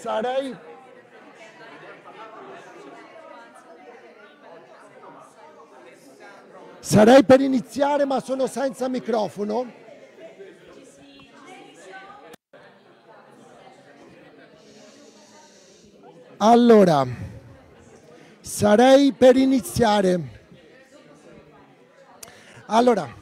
sarei... Sarei per iniziare ma sono senza microfono. Allora, sarei per iniziare. Allora,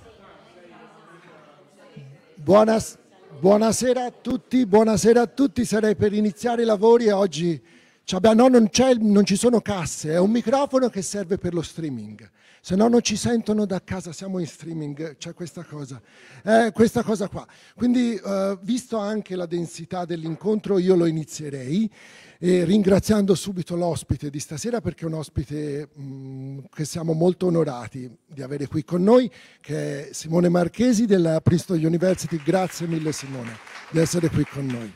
buonas, Buonasera a tutti, buonasera a tutti, sarei per iniziare i lavori e oggi cioè, no, non, non, ci sono casse, è un microfono che serve per lo streaming. Se no non ci sentono da casa, siamo in streaming, c'è questa cosa. Eh, questa cosa qua. Quindi, eh, visto anche la densità dell'incontro, io lo inizierei. E ringraziando subito l'ospite di stasera perché è un ospite mh, mm, che siamo molto onorati di avere qui con noi, che è Simone Marchesi della Princeton University. Grazie mille Simone di essere qui con noi.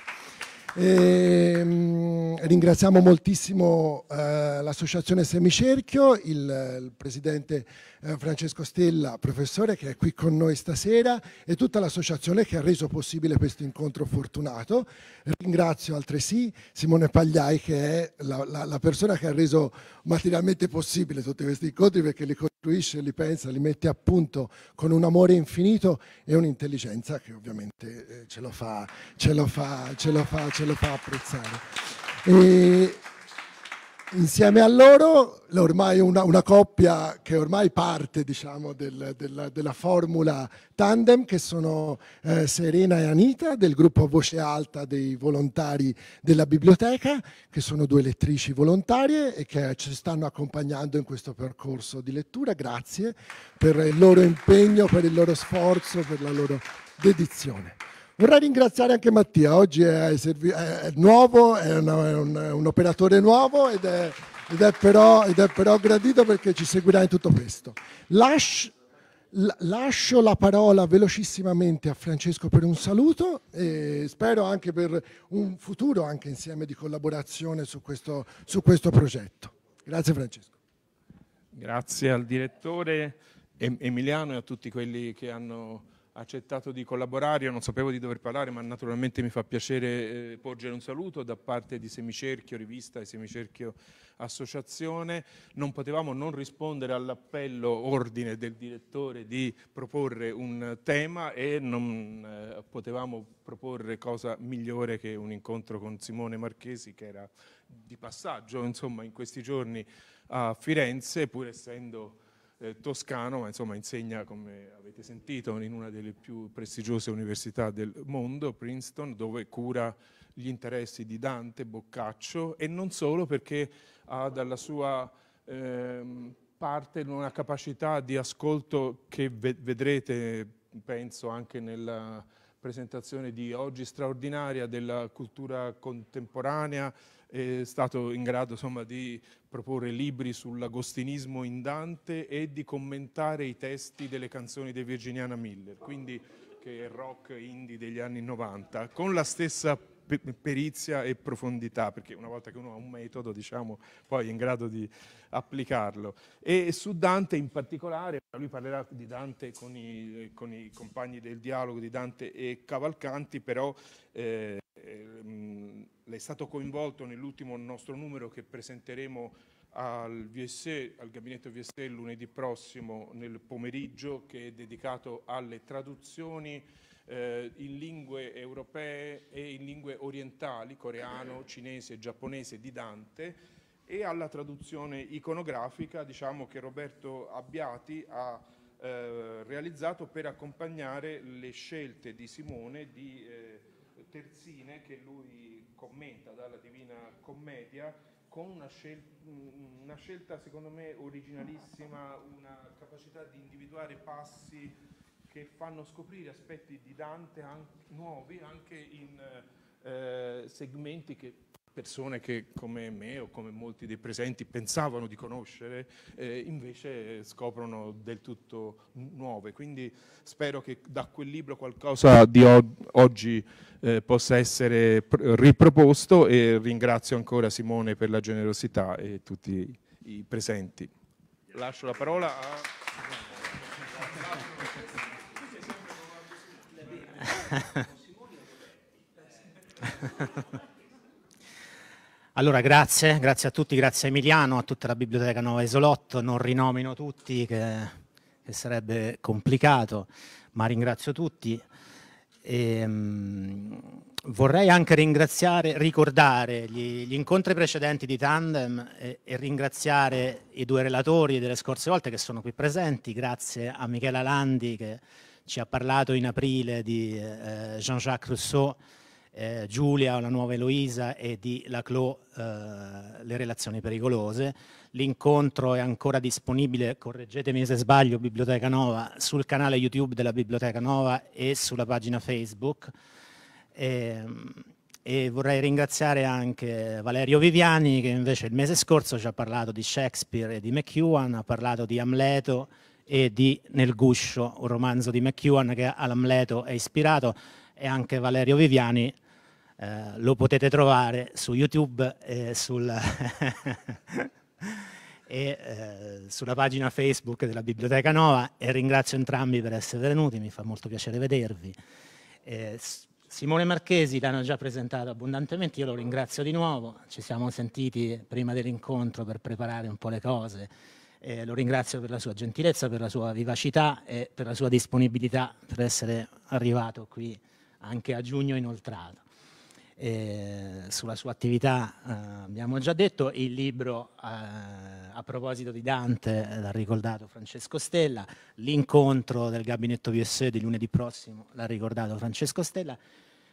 E, ehm, ringraziamo moltissimo eh, l'associazione Semicerchio, il, il presidente eh, Francesco Stella, professore che è qui con noi stasera e tutta l'associazione che ha reso possibile questo incontro fortunato. Ringrazio altresì Simone Pagliai che è la, la, la persona che ha reso materialmente possibile tutti questi incontri perché li costruisce, li pensa, li mette a punto con un amore infinito e un'intelligenza che ovviamente eh, ce lo fa, ce lo fa, ce lo fa, ce lo fa apprezzare. E Insieme a loro, ormai una, una coppia che ormai parte diciamo, del, del, della formula tandem, che sono eh, Serena e Anita, del gruppo Voce Alta dei volontari della biblioteca, che sono due lettrici volontarie e che ci stanno accompagnando in questo percorso di lettura. Grazie per il loro impegno, per il loro sforzo, per la loro dedizione. Vorrei ringraziare anche Mattia, oggi è, è nuovo, è, una, è, un, è, un, operatore nuovo ed, ed, però, ed è, però, gradito perché ci seguirà in tutto questo. Lascio, lascio la parola velocissimamente a Francesco per un saluto e spero anche per un futuro anche insieme di collaborazione su questo, su questo progetto. Grazie Francesco. Grazie al direttore Emiliano e a tutti quelli che hanno accettato di collaborare, io non sapevo di dover parlare, ma naturalmente mi fa piacere eh, porgere un saluto da parte di Semicerchio Rivista e Semicerchio Associazione. Non potevamo non rispondere all'appello ordine del direttore di proporre un tema e non eh, potevamo proporre cosa migliore che un incontro con Simone Marchesi che era di passaggio, insomma, in questi giorni a Firenze, pur essendo eh, toscano, ma insomma insegna, come avete sentito, in una delle più prestigiose università del mondo, Princeton, dove cura gli interessi di Dante, Boccaccio e non solo perché ha dalla sua ehm, parte una capacità di ascolto che ve vedrete, penso, anche nella presentazione di oggi straordinaria della cultura contemporanea, è stato in grado insomma, di proporre libri sull'agostinismo in Dante e di commentare i testi delle canzoni di Virginiana Miller, quindi che è rock indie degli anni 90, con la stessa perizia e profondità, perché una volta che uno ha un metodo, diciamo, poi è in grado di applicarlo. E su Dante in particolare, lui parlerà di Dante con i, con i compagni del dialogo di Dante e Cavalcanti, però eh, lei ehm, è stato coinvolto nell'ultimo nostro numero che presenteremo al, VSE, al gabinetto VSE lunedì prossimo nel pomeriggio che è dedicato alle traduzioni eh, in lingue europee e in lingue orientali, coreano, cinese, giapponese di Dante e alla traduzione iconografica diciamo, che Roberto Abbiati ha eh, realizzato per accompagnare le scelte di Simone di eh, terzine che lui commenta dalla Divina Commedia con una, scel- una scelta secondo me originalissima, una capacità di individuare passi che fanno scoprire aspetti di Dante an- nuovi anche in eh, segmenti che persone che come me o come molti dei presenti pensavano di conoscere, eh, invece scoprono del tutto nuove. Quindi spero che da quel libro qualcosa di oggi eh, possa essere riproposto e ringrazio ancora Simone per la generosità e tutti i presenti. Lascio la parola a... Ha Allora, grazie, grazie a tutti, grazie a Emiliano, a tutta la biblioteca Nuova Isolotto, non rinomino tutti che, che sarebbe complicato, ma ringrazio tutti. E, um, vorrei anche ringraziare, ricordare gli, gli incontri precedenti di Tandem e, e, ringraziare i due relatori delle scorse volte che sono qui presenti, grazie a Michela Landi che ci ha parlato in aprile di eh, Jean-Jacques Rousseau eh, Giulia, la nuova Eloisa e di Laclos, eh, Le relazioni pericolose. L'incontro è ancora disponibile, correggetemi se sbaglio, Biblioteca Nova, sul canale YouTube della Biblioteca Nova e sulla pagina Facebook. E, ehm, e vorrei ringraziare anche Valerio Viviani che invece il mese scorso ci ha parlato di Shakespeare e di McEwan, ha parlato di Amleto e di Nel Guscio, un romanzo di McEwan che all'Amleto è ispirato e anche Valerio Viviani eh, lo potete trovare su YouTube e, sul e eh, sulla pagina Facebook della Biblioteca Nova e ringrazio entrambi per essere venuti, mi fa molto piacere vedervi. Eh, Simone Marchesi l'hanno già presentato abbondantemente, io lo ringrazio di nuovo, ci siamo sentiti prima dell'incontro per preparare un po' le cose, eh, lo ringrazio per la sua gentilezza, per la sua vivacità e per la sua disponibilità per essere arrivato qui anche a giugno inoltrato. Eh, sulla sua attività eh, abbiamo già detto, il libro eh, a proposito di Dante l'ha ricordato Francesco Stella, l'incontro del gabinetto VSE di lunedì prossimo l'ha ricordato Francesco Stella,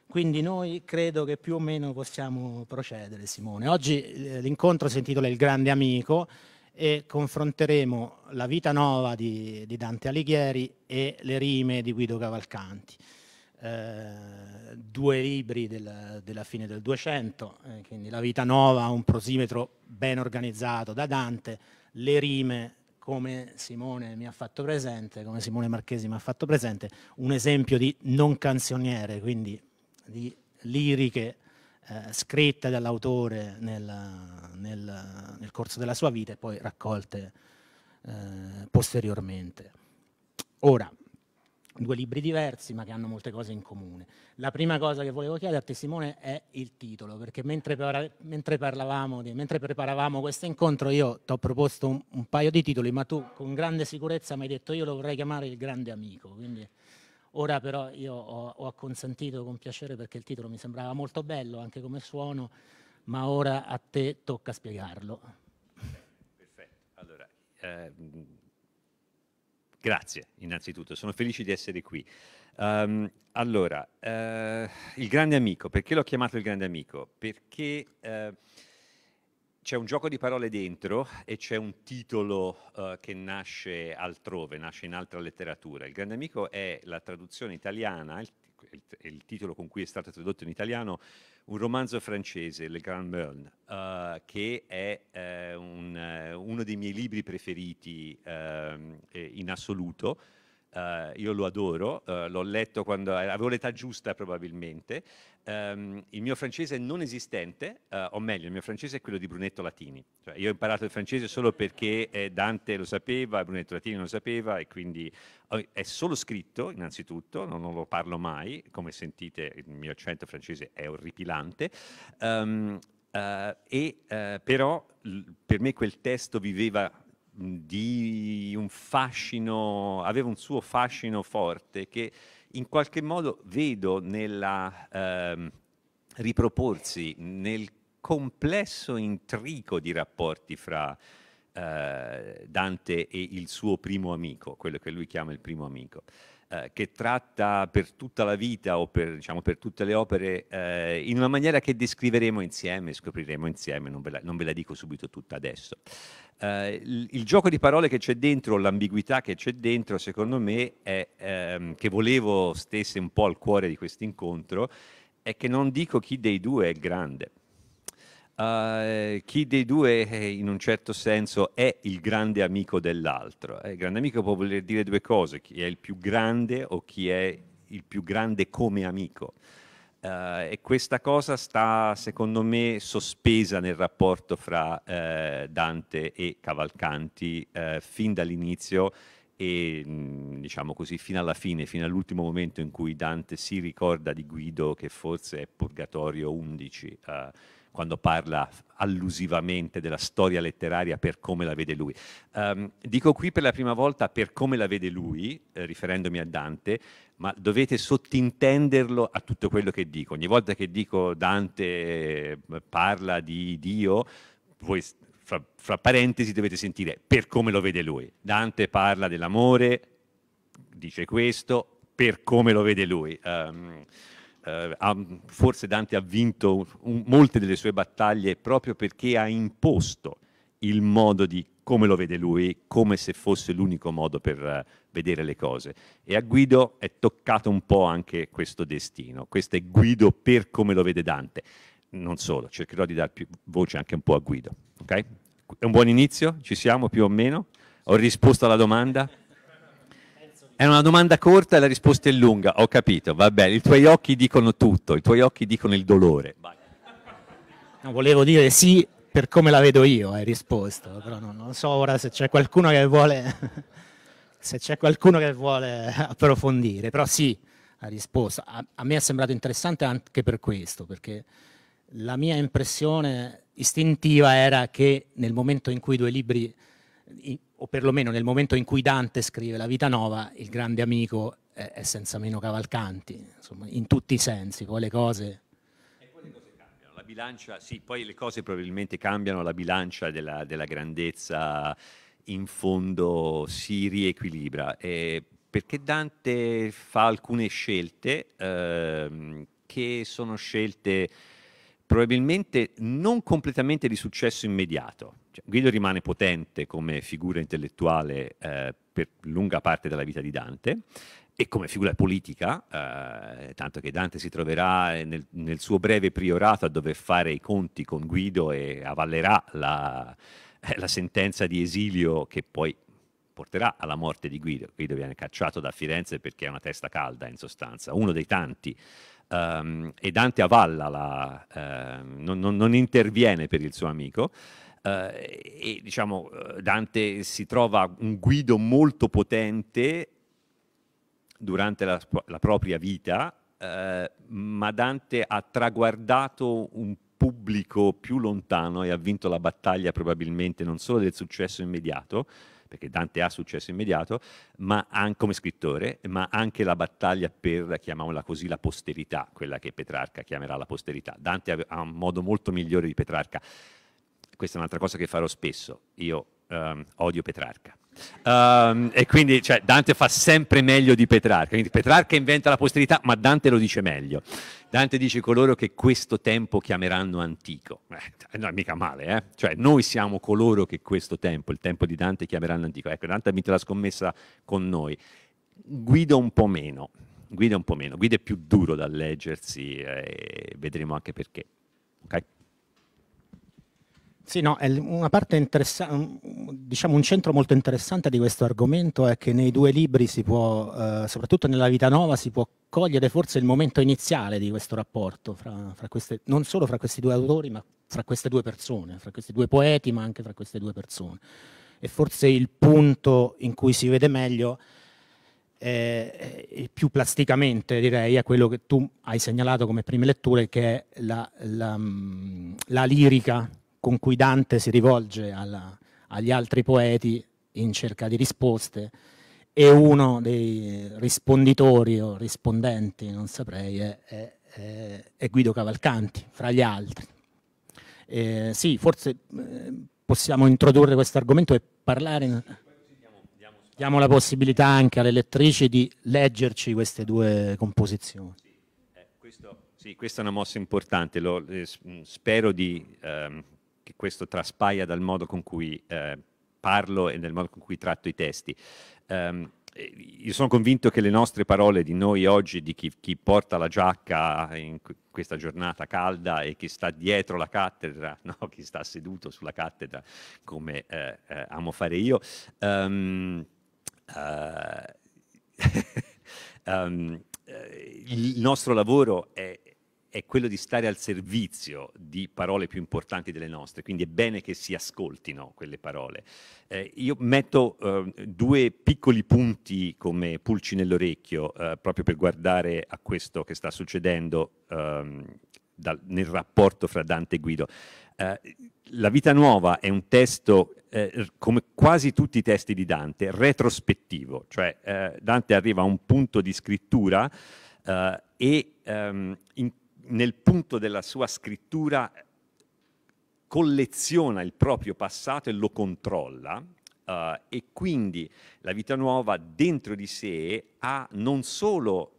quindi noi credo che più o meno possiamo procedere Simone. Oggi eh, l'incontro si intitola Il grande amico e confronteremo la vita nuova di, di Dante Alighieri e le rime di Guido Cavalcanti. Eh, due libri del, della fine del 200, eh, quindi La vita nuova, un prosimetro ben organizzato da Dante, le rime come Simone mi ha fatto presente, come Simone Marchesi mi ha fatto presente, un esempio di non canzoniere, quindi di liriche eh, scritte dall'autore nel, nel, nel, corso della sua vita e poi raccolte eh, posteriormente. Ora, due libri diversi ma che hanno molte cose in comune. La prima cosa che volevo chiedere a te Simone è il titolo, perché mentre, par mentre, di, mentre preparavamo questo incontro io ti ho proposto un, un, paio di titoli, ma tu con grande sicurezza mi hai detto io lo vorrei chiamare Il Grande Amico, quindi ora però io ho, ho acconsentito con piacere perché il titolo mi sembrava molto bello anche come suono, ma ora a te tocca spiegarlo. Perfetto, allora... Eh Grazie, innanzitutto, sono felice di essere qui. Um, allora, eh, il grande amico, perché l'ho chiamato il grande amico? Perché eh, c'è un gioco di parole dentro e c'è un titolo eh, che nasce altrove, nasce in altra letteratura. Il grande amico è la traduzione italiana, il, è il titolo con cui è stato tradotto in italiano, un romanzo francese, Le Grand Meurne, uh, eh, che è uh, un, uh, uno dei miei libri preferiti ehm, in assoluto, Uh, io lo adoro, uh, l'ho letto quando avevo l'età giusta probabilmente. Um, il mio francese è non esistente, uh, o meglio, il mio francese è quello di Brunetto Latini. Cioè, io ho imparato il francese solo perché eh, Dante lo sapeva, Brunetto Latini lo sapeva e quindi è solo scritto innanzitutto, non, non, lo parlo mai, come sentite il mio accento francese è orripilante. Um, e, però l- per me quel testo viveva di un fascino, aveva un suo fascino forte che in qualche modo vedo nella eh, riproporsi nel complesso intrico di rapporti fra eh, Dante e il suo primo amico, quello che lui chiama il primo amico. Eh, che tratta per tutta la vita o per, diciamo, per tutte le opere eh, in una maniera che descriveremo insieme, scopriremo insieme, non ve la, non ve la dico subito tutta adesso. Eh, il, il, gioco di parole che c'è dentro, l'ambiguità che c'è dentro, secondo me, è, ehm, che volevo stesse un po' al cuore di questo incontro, è che non dico chi dei due è grande. Uh, chi dei due eh, in un certo senso è il grande amico dell'altro. il eh, grande amico può voler dire due cose, chi è il più grande o chi è il più grande come amico. Uh, e questa cosa sta, secondo me, sospesa nel rapporto fra uh, Dante e Cavalcanti fin dall'inizio e mm, diciamo così fino alla fine, fino all'ultimo momento in cui Dante si ricorda di Guido che forse è Purgatorio 11 quando parla allusivamente della storia letteraria per come la vede lui. Um, dico qui per la prima volta per come la vede lui, eh, riferendomi a Dante, ma dovete sottintenderlo a tutto quello che dico. Ogni volta che dico Dante eh, parla di Dio, voi fra, fra parentesi dovete sentire per come lo vede lui. Dante parla dell'amore, dice questo, per come lo vede lui. Um, eh, ha, forse Dante ha vinto un, molte delle sue battaglie proprio perché ha imposto il modo di come lo vede lui, come se fosse l'unico modo per eh, vedere le cose. E a Guido è toccato un po' anche questo destino. Questo è Guido per come lo vede Dante. Non solo, cercherò di dar più voce anche un po' a Guido. Okay? È un buon inizio? Ci siamo più o meno? Ho risposto alla domanda? È una domanda corta e la risposta è lunga, ho capito, va bene, i tuoi occhi dicono tutto, i tuoi occhi dicono il dolore. Vai. volevo dire sì per come la vedo io, hai risposto, però non, non so ora se c'è qualcuno che vuole, se c'è qualcuno che vuole approfondire, però sì, ha risposto. A, a me è sembrato interessante anche per questo, perché la mia impressione istintiva era che nel momento in cui due libri o perlomeno nel momento in cui Dante scrive la vita nuova, il grande amico è, è senza meno Cavalcanti, insomma, in tutti i sensi, poi le cose... cambiano, la bilancia, sì, poi le cose probabilmente cambiano, la bilancia della, della grandezza in fondo si riequilibra, eh, perché Dante fa alcune scelte eh, che sono scelte probabilmente non completamente di successo immediato, cioè, Guido rimane potente come figura intellettuale eh, per lunga parte della vita di Dante e come figura politica, eh, tanto che Dante si troverà nel, nel, suo breve priorato a dover fare i conti con Guido e avallerà la, eh, la sentenza di esilio che poi porterà alla morte di Guido. Guido viene cacciato da Firenze perché è una testa calda, in sostanza, uno dei tanti. Um, e Dante avalla, la, uh, non, non, non interviene per il suo amico. Eh, e diciamo eh, Dante si trova un guido molto potente durante la, la propria vita, eh, ma Dante ha traguardato un pubblico più lontano e ha vinto la battaglia probabilmente non solo del successo immediato, perché Dante ha successo immediato, ma anche come scrittore, ma anche la battaglia per, chiamiamola così, la posterità, quella che Petrarca chiamerà la posterità. Dante ha un modo molto migliore di Petrarca questa è un'altra cosa che farò spesso, io um, odio Petrarca. Um, e quindi cioè, Dante fa sempre meglio di Petrarca, quindi Petrarca inventa la posterità, ma Dante lo dice meglio. Dante dice coloro che questo tempo chiameranno antico. Eh, è mica male, eh? Cioè, noi siamo coloro che questo tempo, il tempo di Dante, chiameranno antico. Ecco, Dante ha vinto la scommessa con noi. Guida un po' meno, guida un po' meno, guida è più duro da leggersi, eh, vedremo anche perché. Okay? Sì, no, è una parte interessante, diciamo un centro molto interessante di questo argomento è che nei due libri si può, eh, soprattutto nella vita nuova, si può cogliere forse il momento iniziale di questo rapporto, fra, fra queste, non solo fra questi due autori, ma fra queste due persone, fra questi due poeti, ma anche fra queste due persone. E forse il punto in cui si vede meglio, eh, eh più plasticamente direi, è quello che tu hai segnalato come prime letture, che è la, la, mm, la lirica con cui Dante si rivolge alla, agli altri poeti in cerca di risposte e uno dei risponditori o rispondenti, non saprei, è, è, è Guido Cavalcanti, fra gli altri. Eh, sì, forse eh, possiamo introdurre questo argomento e parlare... In... Diamo la possibilità anche alle lettrici di leggerci queste due composizioni. Sì, eh, questo, sì questa è una mossa importante, lo, eh, spero di... Ehm che questo traspaia dal modo con cui eh, parlo e nel modo con cui tratto i testi. Um, io sono convinto che le nostre parole di noi oggi, di chi, chi, porta la giacca in questa giornata calda e chi sta dietro la cattedra, no? chi sta seduto sulla cattedra, come eh, eh, amo fare io, um, uh, um, il nostro lavoro è, è quello di stare al servizio di parole più importanti delle nostre, quindi è bene che si ascoltino quelle parole. Eh, io metto eh, due piccoli punti come pulci nell'orecchio eh, proprio per guardare a questo che sta succedendo ehm, dal, nel rapporto fra Dante e Guido. Eh, La vita nuova è un testo, eh, come quasi tutti i testi di Dante, retrospettivo, cioè eh, Dante arriva a un punto di scrittura Uh, e um, in nel punto della sua scrittura colleziona il proprio passato e lo controlla uh, e quindi la vita nuova dentro di sé ha non solo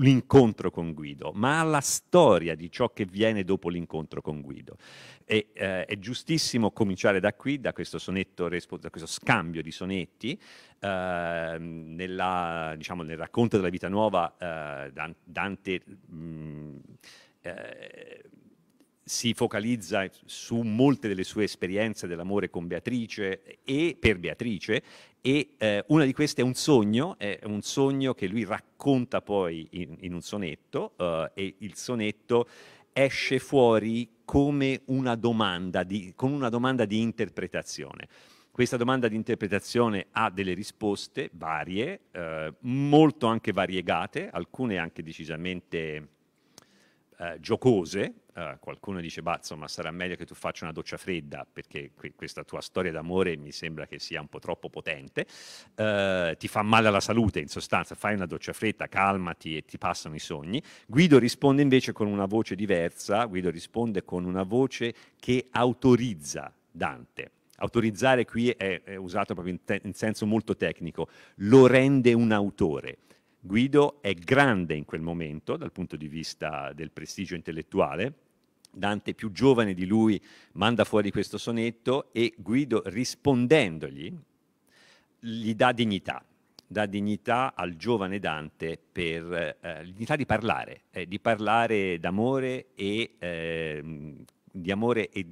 l'incontro con Guido, ma alla storia di ciò che viene dopo l'incontro con Guido. E, eh, è giustissimo cominciare da qui, da questo sonetto, da questo scambio di sonetti, eh, nella, diciamo, nel racconto della vita nuova eh, Dante... Mh, mm, eh, si focalizza su molte delle sue esperienze dell'amore con Beatrice e per Beatrice e eh, una di queste è un sogno, è un sogno che lui racconta poi in, in un sonetto uh, e il sonetto esce fuori come una domanda di, con una domanda di interpretazione. Questa domanda di interpretazione ha delle risposte varie, eh, molto anche variegate, alcune anche decisamente eh, giocose, Uh, qualcuno dice, bazzo, ma sarà meglio che tu faccia una doccia fredda perché que- questa tua storia d'amore mi sembra che sia un po' troppo potente, uh, ti fa male alla salute, in sostanza, fai una doccia fredda, calmati e ti passano i sogni. Guido risponde invece con una voce diversa, Guido risponde con una voce che autorizza Dante. Autorizzare qui è, è usato proprio in, te- in senso molto tecnico, lo rende un autore Guido è grande in quel momento dal punto di vista del prestigio intellettuale. Dante più giovane di lui manda fuori questo sonetto e Guido rispondendogli gli dà dignità, dà dignità al giovane Dante per eh, dignità di parlare, eh, di parlare d'amore e, eh, di amore e,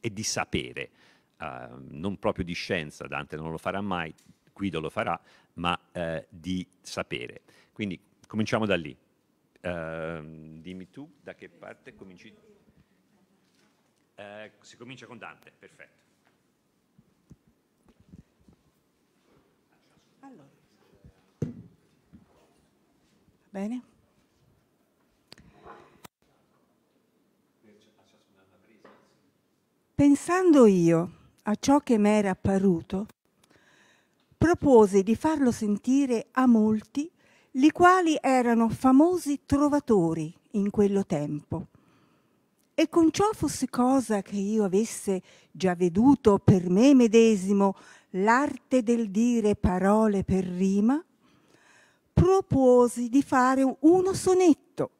e di sapere, ah, non proprio di scienza, Dante non lo farà mai, Guido lo farà, ma eh, di sapere. Quindi cominciamo da lì. Uh, dimmi tu da che parte cominci. Uh, si comincia con Dante, perfetto. Allora. Bene. Pensando io a ciò che m'era apparuto, propose di farlo sentire a molti, li quali erano famosi trovatori in quello tempo. E con ciò fosse cosa che io avesse già veduto per me medesimo l'arte del dire parole per rima, proposi di fare uno sonetto,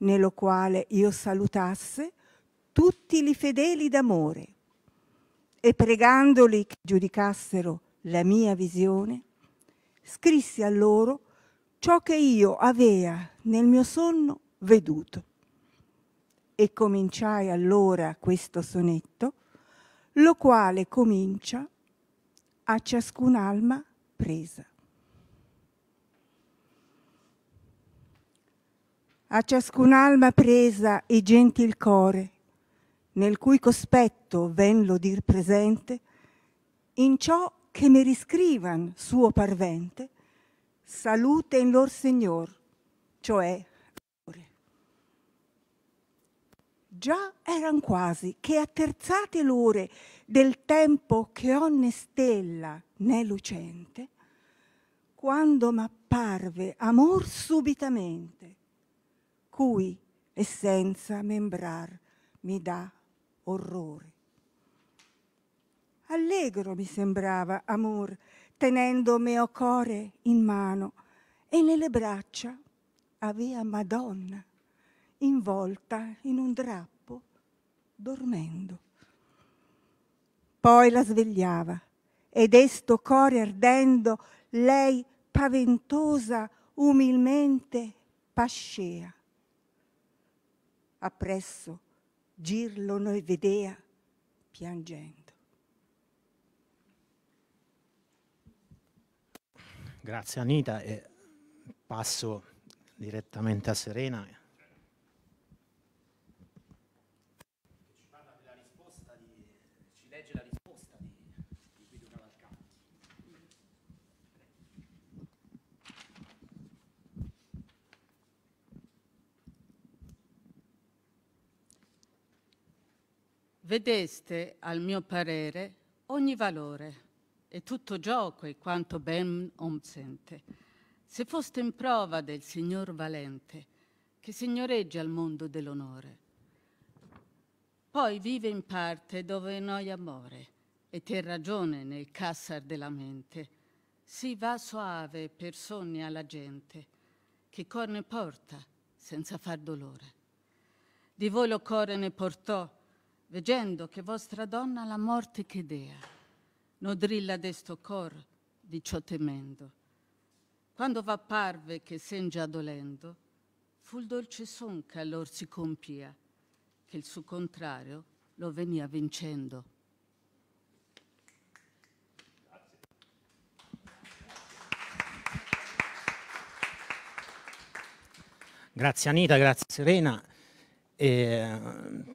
nello quale io salutasse tutti li fedeli d'amore, e pregandoli che giudicassero la mia visione, scrissi a loro ciò che io avea nel mio sonno veduto. E cominciai allora questo sonetto, lo quale comincia a ciascun'alma presa. A ciascun'alma presa e gentil core, nel cui cospetto ven lo dir presente, in ciò che mi riscrivan suo parvente salute in lor Signor, cioè amore. Già eran quasi che atterzate l'ore del tempo che onne stella né lucente, quando m'apparve amor subitamente, cui essenza membrar mi dà orrore. Allegro mi sembrava, amor, tenendo mio core in mano e nelle braccia avea Madonna involta in un drappo dormendo. Poi la svegliava ed esto core ardendo lei paventosa umilmente pascea. Appresso girlo noi vedea piangendo. Grazie Anita e passo direttamente a Serena. Ci, parla della risposta ci legge la risposta di Guido Cavalcanti. Vedeste, al mio parere, ogni valore è tutto gioco e quanto ben om sente. Se foste in prova del Signor valente, che signoreggia il mondo dell'onore, poi vive in parte dove noi amore, e ter ragione nel cassar della mente, si va soave per sogni alla gente, che corne porta senza far dolore. Di voi lo core ne portò, veggendo che vostra donna la morte chedea nodrilla de cor di ciò temendo. Quando v'apparve che sen già dolendo, fu il dolce son che allor si compia, che il suo contrario lo venia vincendo. Grazie. Anita, grazie Serena. Eh,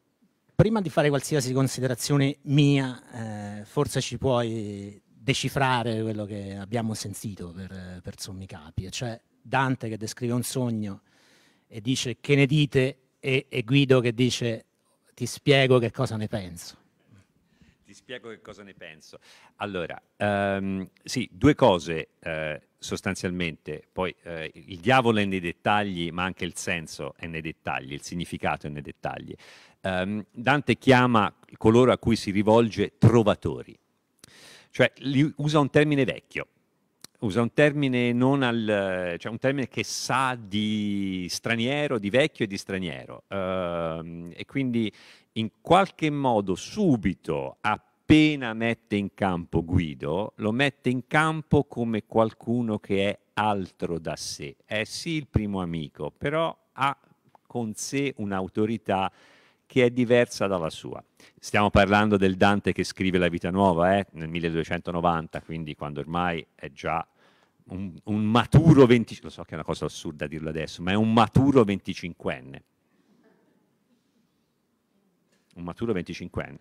prima di fare qualsiasi considerazione mia, eh, forse ci puoi decifrare quello che abbiamo sentito per, per sommi capi, cioè Dante che descrive un sogno e dice che ne dite e, e Guido che dice ti spiego che cosa ne penso ti spiego che cosa ne penso. Allora, um, sì, due cose eh, sostanzialmente, poi eh, il diavolo è nei dettagli, ma anche il senso è nei dettagli, il significato è nei dettagli ehm, Dante chiama coloro a cui si rivolge trovatori, cioè li, usa un termine vecchio, usa un termine, al, cioè un termine che sa di straniero, di vecchio e di straniero, ehm, e quindi in qualche modo subito appena mette in campo Guido, lo mette in campo come qualcuno che è altro da sé. È sì il primo amico, però ha con sé un'autorità che è diversa dalla sua. Stiamo parlando del Dante che scrive la vita nuova eh, nel 1290, quindi quando ormai è già un, un maturo 25 lo so che è una cosa assurda dirlo adesso, ma è un maturo 25enne un maturo 25enne.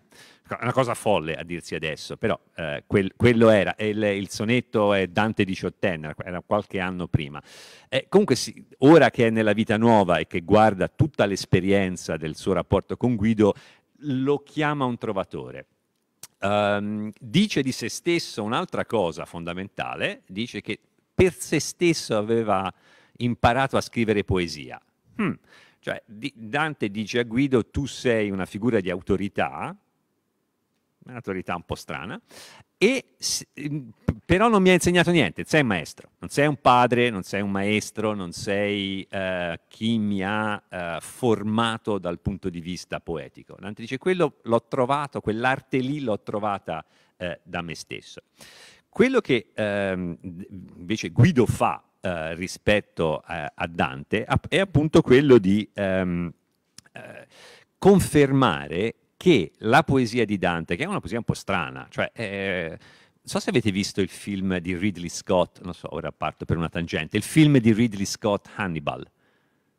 una cosa folle a dirsi adesso, però eh, quel, quello era, il, il, sonetto è Dante diciottenne, era qualche anno prima. Eh, comunque sì, ora che è nella vita nuova e che guarda tutta l'esperienza del suo rapporto con Guido, lo chiama un trovatore. Um, dice di se stesso un'altra cosa fondamentale, dice che per se stesso aveva imparato a scrivere poesia. Hmm cioè, Dante dice a Guido tu sei una figura di autorità, un'autorità un po' strana, e, però non mi ha insegnato niente, sei un maestro, non sei un padre, non sei un maestro, non sei eh, chi mi ha eh, formato dal punto di vista poetico. Dante dice quello l'ho trovato, quell'arte lì l'ho trovata eh, da me stesso. Quello che ehm, invece Guido fa eh, rispetto a, a Dante è appunto quello di ehm, eh, confermare che la poesia di Dante, che è una poesia un po' strana, cioè eh, non so se avete visto il film di Ridley Scott, non so, ora parto per una tangente, il film di Ridley Scott Hannibal,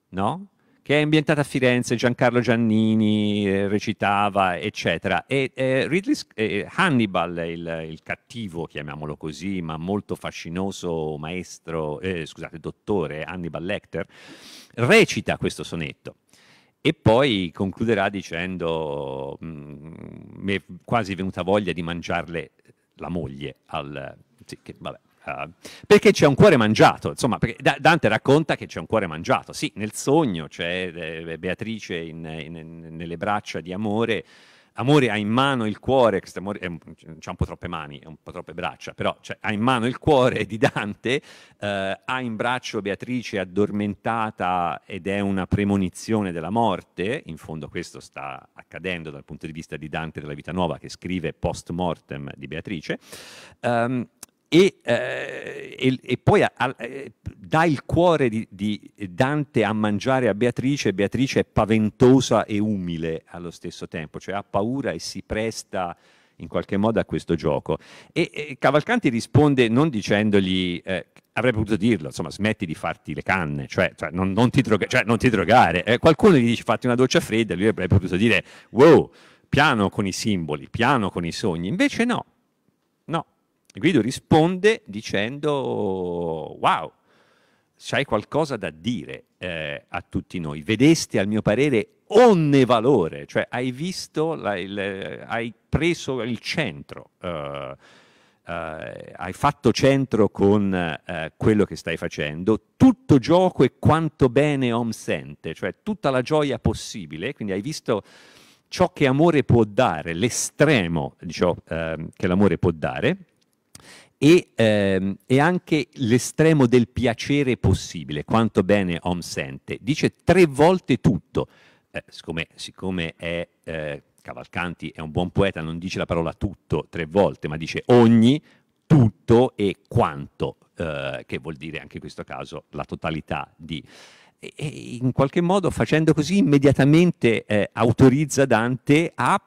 no? che è ambientata a Firenze, Giancarlo Giannini eh, recitava, eccetera. E eh, Ridley, eh, eh, Hannibal, il, il, cattivo, chiamiamolo così, ma molto fascinoso maestro, eh, scusate, dottore Hannibal Lecter, recita questo sonetto. E poi concluderà dicendo: mm, Mi è quasi venuta voglia di mangiarle la moglie al. Sì, che, vabbè, Uh, perché c'è un cuore mangiato, insomma, Dante racconta che c'è un cuore mangiato, sì, nel sogno c'è eh, Beatrice in, in, nelle braccia di amore, amore ha in mano il cuore, amore, è, c'ha un po' troppe mani, un po' troppe braccia, però cioè, ha in mano il cuore di Dante, eh, ha in braccio Beatrice addormentata ed è una premonizione della morte, in fondo questo sta accadendo dal punto di vista di Dante della vita nuova che scrive post mortem di Beatrice. Um, e, eh, e, e, poi a, a, eh, dà il cuore di, di, Dante a mangiare a Beatrice, Beatrice è paventosa e umile allo stesso tempo, cioè ha paura e si presta in qualche modo a questo gioco. E, e Cavalcanti risponde non dicendogli, eh, avrebbe potuto dirlo, insomma smetti di farti le canne, cioè, cioè, non, non, ti droga, cioè non, ti drogare, eh, qualcuno gli dice fatti una doccia fredda, lui avrebbe potuto dire wow, piano con i simboli, piano con i sogni, invece no Guido risponde dicendo wow, c'hai qualcosa da dire eh, a tutti noi, vedeste al mio parere onne valore, cioè hai visto, la, il, hai preso il centro, uh, uh, hai fatto centro con uh, quello che stai facendo, tutto gioco e quanto bene om sente, cioè tutta la gioia possibile, quindi hai visto ciò che amore può dare, l'estremo diciamo, che l'amore può dare, e, ehm, e, anche l'estremo del piacere possibile, quanto bene Om sente. Dice tre volte tutto, eh, siccome, siccome è, eh, Cavalcanti è un buon poeta, non dice la parola tutto tre volte, ma dice ogni, tutto e quanto, eh, che vuol dire anche in questo caso la totalità di... E, in qualche modo facendo così immediatamente eh, autorizza Dante a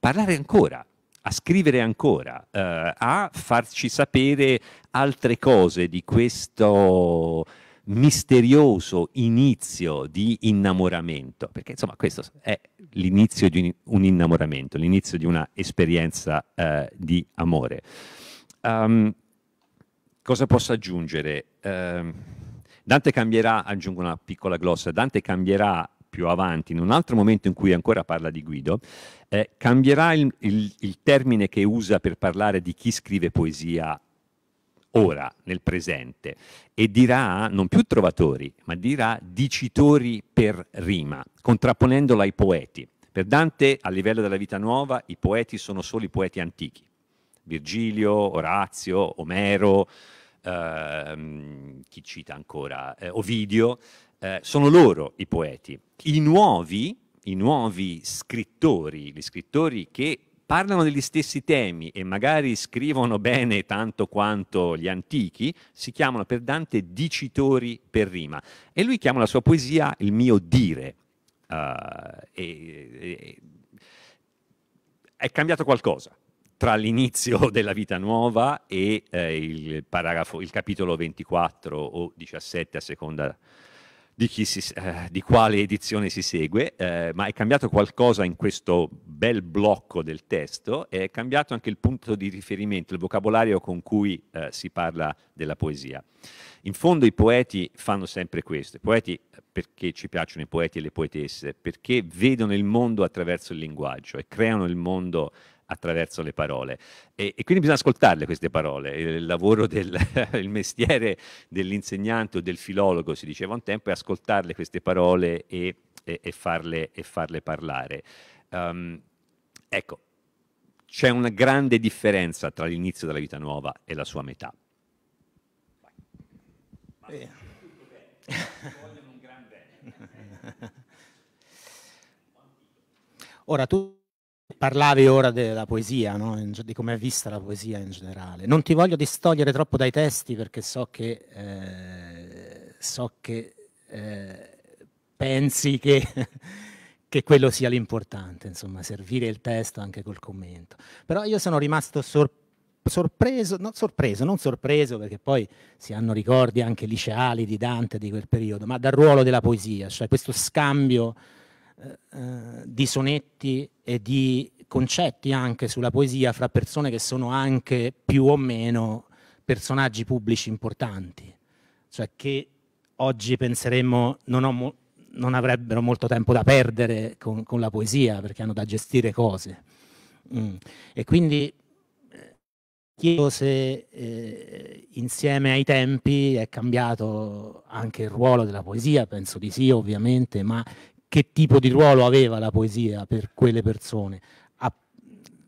parlare ancora, a scrivere ancora, eh, a farci sapere altre cose di questo misterioso inizio di innamoramento, perché insomma questo è l'inizio di un innamoramento, l'inizio di una esperienza eh, di amore. Um, cosa posso aggiungere? Um, Dante cambierà, aggiungo una piccola glossa, Dante cambierà più avanti, in un altro momento in cui ancora parla di Guido, eh, cambierà il, il, il termine che usa per parlare di chi scrive poesia ora, nel presente, e dirà non più trovatori, ma dirà dicitori per rima, contrapponendola ai poeti. Per Dante, a livello della vita nuova, i poeti sono solo i poeti antichi. Virgilio, Orazio, Omero, ehm, chi cita ancora, eh, Ovidio, eh, sono loro i poeti. I nuovi, i nuovi scrittori, gli scrittori che parlano degli stessi temi e magari scrivono bene tanto quanto gli antichi, si chiamano per Dante dicitori per rima. E lui chiama la sua poesia il mio dire. Uh, e, e, è cambiato qualcosa tra l'inizio della vita nuova e eh, il, il capitolo 24 o 17 a seconda di, si, eh, di quale edizione si segue, eh, ma è cambiato qualcosa in questo bel blocco del testo è cambiato anche il punto di riferimento, il vocabolario con cui eh, si parla della poesia. In fondo i poeti fanno sempre questo, i poeti perché ci piacciono i poeti e le poetesse, perché vedono il mondo attraverso il linguaggio e creano il mondo attraverso le parole. E, e quindi bisogna ascoltarle queste parole. Il lavoro del il mestiere dell'insegnante o del filologo, si diceva un tempo, è ascoltarle queste parole e, e, e farle, farle, parlare. Um, ecco, c'è una grande differenza tra l'inizio della vita nuova e la sua metà. Eh. Ora tu Parlavi ora della poesia, no? di come è vista la poesia in generale. Non ti voglio distogliere troppo dai testi perché so che, eh, so che eh, pensi che, che, quello sia l'importante, insomma, servire il testo anche col commento. Però io sono rimasto sorpreso sorpreso, non sorpreso, non sorpreso perché poi si hanno ricordi anche liceali di Dante di quel periodo, ma dal ruolo della poesia, cioè questo scambio eh, eh, di sonetti e di concetti anche sulla poesia fra persone che sono anche più o meno personaggi pubblici importanti, cioè che oggi penseremmo non, ho, non avrebbero molto tempo da perdere con, con, la poesia perché hanno da gestire cose. Mm. E quindi eh, chiedo se eh, insieme ai tempi è cambiato anche il ruolo della poesia, penso di sì ovviamente, ma che tipo di ruolo aveva la poesia per quelle persone.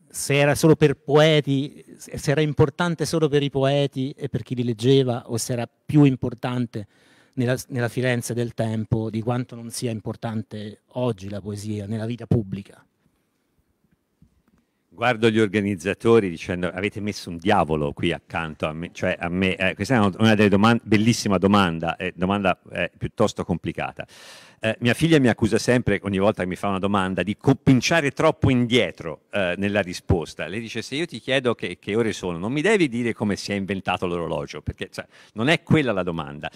Se era solo per poeti, se era importante solo per i poeti e per chi li leggeva, o se era più importante nella, nella Firenze del tempo di quanto non sia importante oggi la poesia nella vita pubblica. Guardo gli organizzatori dicendo avete messo un diavolo qui accanto a me, cioè a me eh, questa è una, delle domande, bellissima domanda, eh, domanda eh, piuttosto complicata. Eh, mia figlia mi accusa sempre, ogni volta che mi fa una domanda, di cominciare troppo indietro eh, nella risposta. Lei dice, se io ti chiedo che, che, ore sono, non mi devi dire come si è inventato l'orologio, perché cioè, non è quella la domanda.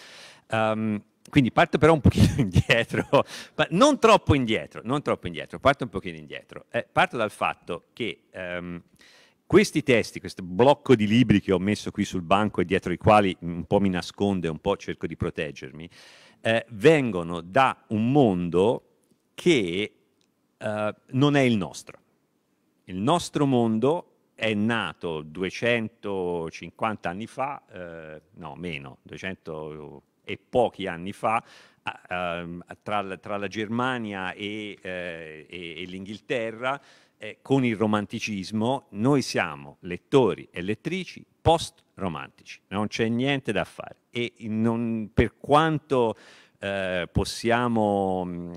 Um, quindi parto però un pochino indietro, non troppo indietro, non troppo indietro, parto un pochino indietro. Eh, parto dal fatto che... Um, questi testi, questo blocco di libri che ho messo qui sul banco e dietro i quali un po' mi nasconde, un po' cerco di proteggermi, eh, vengono da un mondo che eh, non è il nostro. Il nostro mondo è nato 250 anni fa, eh, no meno, 200 e pochi anni fa, ehm, tra, tra la Germania e, eh, e, e l'Inghilterra, eh, con il romanticismo, noi siamo lettori e lettrici post-romantici, non c'è niente da fare. E non, per quanto eh, possiamo mm,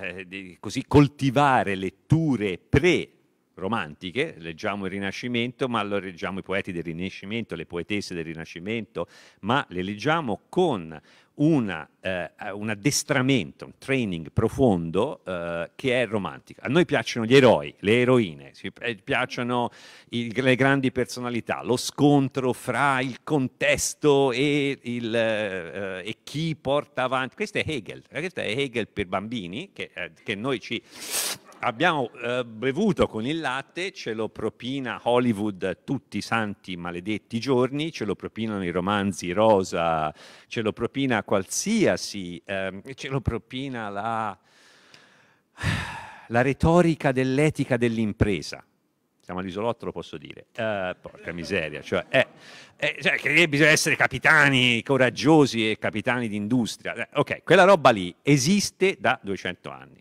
eh, così coltivare letture pre romantiche, leggiamo il Rinascimento, ma lo leggiamo i poeti del Rinascimento, le poetesse del Rinascimento, ma le leggiamo con una, eh, un addestramento, un training profondo eh, che è romantico. A noi piacciono gli eroi, le eroine, ci eh, piacciono il, le grandi personalità, lo scontro fra il contesto e, il, eh, e, chi porta avanti. Questo è Hegel, eh, questo è Hegel per bambini, che, eh, che noi ci abbiamo eh, bevuto con il latte, ce lo propina Hollywood tutti i santi maledetti giorni, ce lo propinano i romanzi rosa, ce lo propina qualsiasi, eh, ce lo propina la, la retorica dell'etica dell'impresa. Siamo all'isolotto, lo posso dire. Eh, porca miseria, cioè, eh, eh, cioè, che bisogna essere capitani coraggiosi e capitani d'industria. Eh, ok, quella roba lì esiste da 200 anni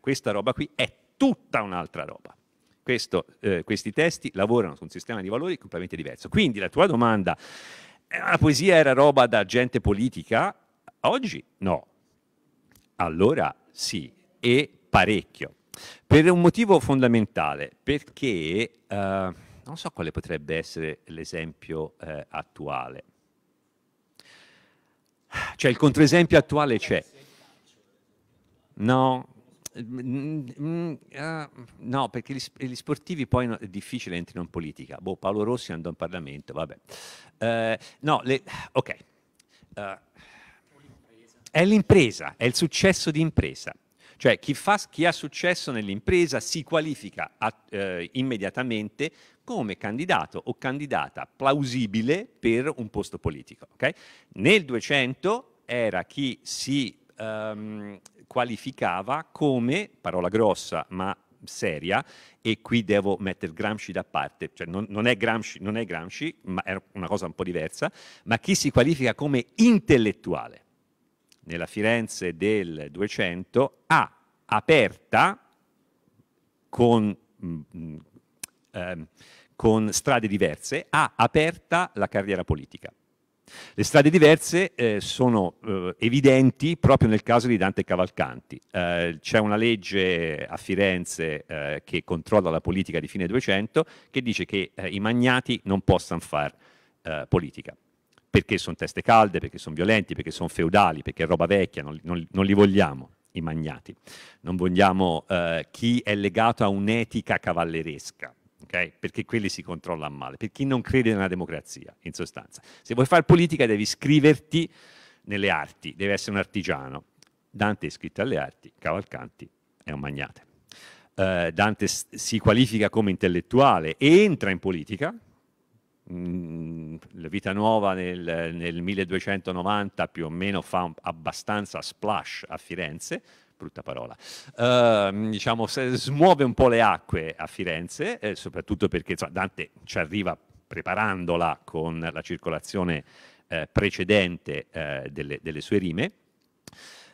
questa roba qui è tutta un'altra roba. Questo, eh, questi testi lavorano su un sistema di valori completamente diverso. Quindi la tua domanda, eh, la poesia era roba da gente politica? Oggi no. Allora sì, e parecchio. Per un motivo fondamentale, perché eh, non so quale potrebbe essere l'esempio eh, attuale. Cioè il controesempio attuale c'è. No, no, perché gli, gli, sportivi poi no, è difficile entrino in politica. Boh, Paolo Rossi andò in Parlamento, vabbè. Eh, no, le, ok. Uh, è l'impresa, è il successo di impresa. Cioè chi, fa, chi ha successo nell'impresa si qualifica a, eh, immediatamente come candidato o candidata plausibile per un posto politico. Okay? Nel 200 era chi si ehm, qualificava come, parola grossa ma seria, e qui devo mettere Gramsci da parte, cioè non, non, è, Gramsci, non è Gramsci, ma è una cosa un po' diversa, ma chi si qualifica come intellettuale nella Firenze del 200 ha aperta con, mh, mm, mm, eh, con strade diverse, ha aperta la carriera politica. Le strade diverse eh, sono eh, evidenti proprio nel caso di Dante Cavalcanti. Eh, c'è una legge eh, a Firenze eh, che controlla la politica di fine 200 che dice che eh, i magnati non possano fare politica perché sono teste calde, perché sono violenti, perché sono feudali, perché è roba vecchia, non, non, non li vogliamo i magnati, non vogliamo chi è legato a un'etica cavalleresca okay? Perché quelli si controllano male, per chi non crede nella democrazia, in sostanza. Se vuoi fare politica devi iscriverti nelle arti, devi essere un artigiano. Dante è iscritto alle arti, Cavalcanti è un magnate. Uh, Dante si qualifica come intellettuale e entra in politica, mm, la Vita Nuova nel, nel, 1290 più o meno fa abbastanza splash a Firenze, brutta parola, eh, diciamo, smuove un po' le acque a Firenze, eh, soprattutto perché insomma, Dante ci arriva preparandola con la circolazione eh, precedente eh, delle, delle, sue rime.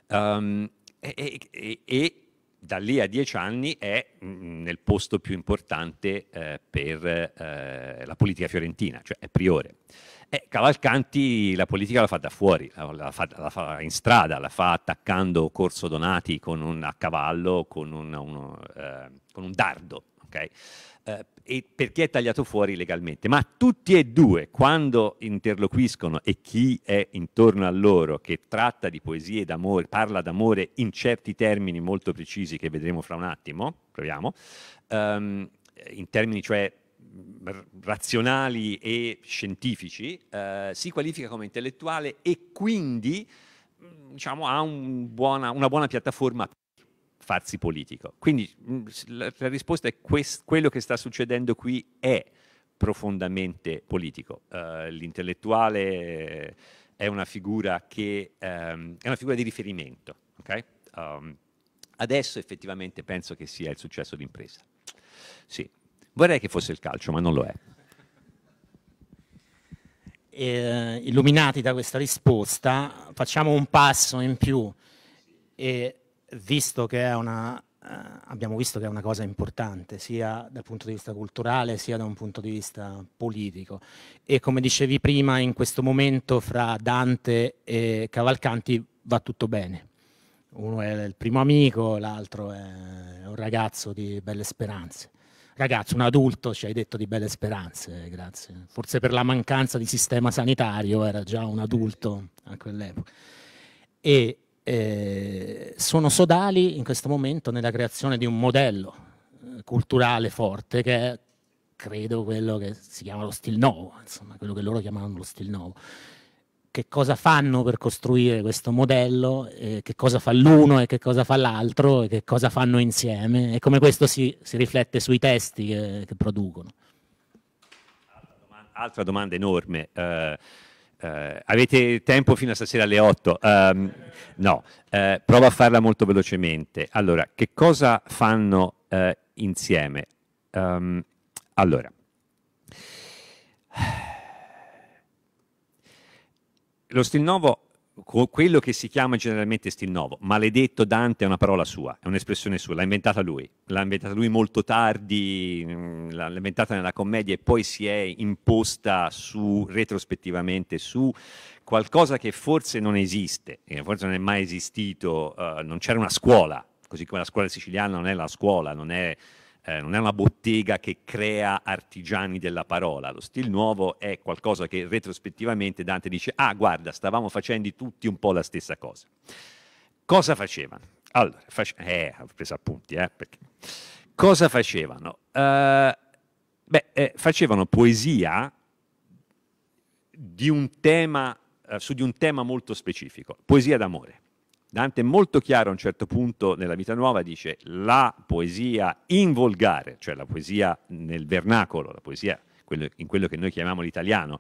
Um, e, e, e, da lì a dieci anni è mh, mm, nel posto più importante eh, per eh, la politica fiorentina, cioè è priore. Eh, Cavalcanti la politica la fa da fuori, la fa, la fa, in strada, la fa attaccando Corso Donati con un, a cavallo, con un, uno, eh, con un dardo, okay? eh, perché è tagliato fuori legalmente. Ma tutti e due, quando interloquiscono e chi è intorno a loro che tratta di poesie d'amore, parla d'amore in certi termini molto precisi che vedremo fra un attimo, proviamo, ehm, in termini cioè razionali e scientifici, eh, si qualifica come intellettuale e quindi mm, diciamo, ha un buona, una buona piattaforma per farsi politico. Quindi mm, la, la risposta è che quello che sta succedendo qui è profondamente politico. Eh, l'intellettuale è una figura ehm, è una figura di riferimento. Okay? Um, adesso effettivamente penso che sia il successo d'impresa. Sì. Vorrei che fosse il calcio, ma non lo è. Eh, illuminati da questa risposta, facciamo un passo in più e visto che è una, eh, abbiamo visto che è una cosa importante sia dal punto di vista culturale sia da un punto di vista politico e come dicevi prima in questo momento fra Dante e Cavalcanti va tutto bene. Uno è il primo amico, l'altro è un ragazzo di belle speranze ragazzo, un adulto, ci hai detto di belle speranze, grazie. Forse per la mancanza di sistema sanitario era già un adulto a quell'epoca. E eh, sono sodali in questo momento nella creazione di un modello eh, culturale forte che è, credo, quello che si chiama lo stil novo, insomma, quello che loro chiamavano lo stil novo che cosa fanno per costruire questo modello, eh, che cosa fa l'uno e che cosa fa l'altro e che cosa fanno insieme e come questo si, si riflette sui testi che, eh, che producono. Altra domanda, altra domanda enorme. Uh... Uh, avete tempo fino a stasera alle 8? Um, ehm, no, uh, provo a farla molto velocemente. Allora, che cosa fanno uh, insieme? Um, allora, lo stil novo, quello che si chiama generalmente stil novo, maledetto Dante è una parola sua, è un'espressione sua, l'ha inventata lui, l'ha inventata lui molto tardi, mm, l'ha inventata nella commedia e poi si è imposta su, retrospettivamente su qualcosa che forse non esiste, che forse non è mai esistito, uh, non c'era una scuola, così come la scuola siciliana non è la scuola, non è eh, non è una bottega che crea artigiani della parola, lo stil nuovo è qualcosa che retrospettivamente Dante dice, ah guarda, stavamo facendo tutti un po' la stessa cosa. Cosa facevano? Allora, face- eh, ho preso appunti, eh, perché... Cosa facevano? Uh, beh, eh, facevano poesia di un tema, eh, su di un tema molto specifico, poesia d'amore. Dante è molto chiaro a un certo punto nella Vita Nuova, dice la poesia in volgare, cioè la poesia nel vernacolo, la poesia in quello che noi chiamiamo l'italiano,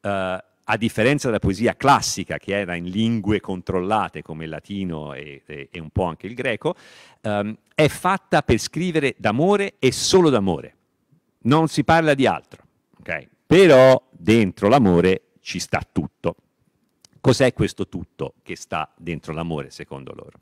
eh, a differenza della poesia classica che era in lingue controllate come il latino e, e, e un po' anche il greco, ehm, è fatta per scrivere d'amore e solo d'amore. Non si parla di altro, okay? però dentro l'amore ci sta tutto. Cos'è questo tutto che sta dentro l'amore, secondo loro?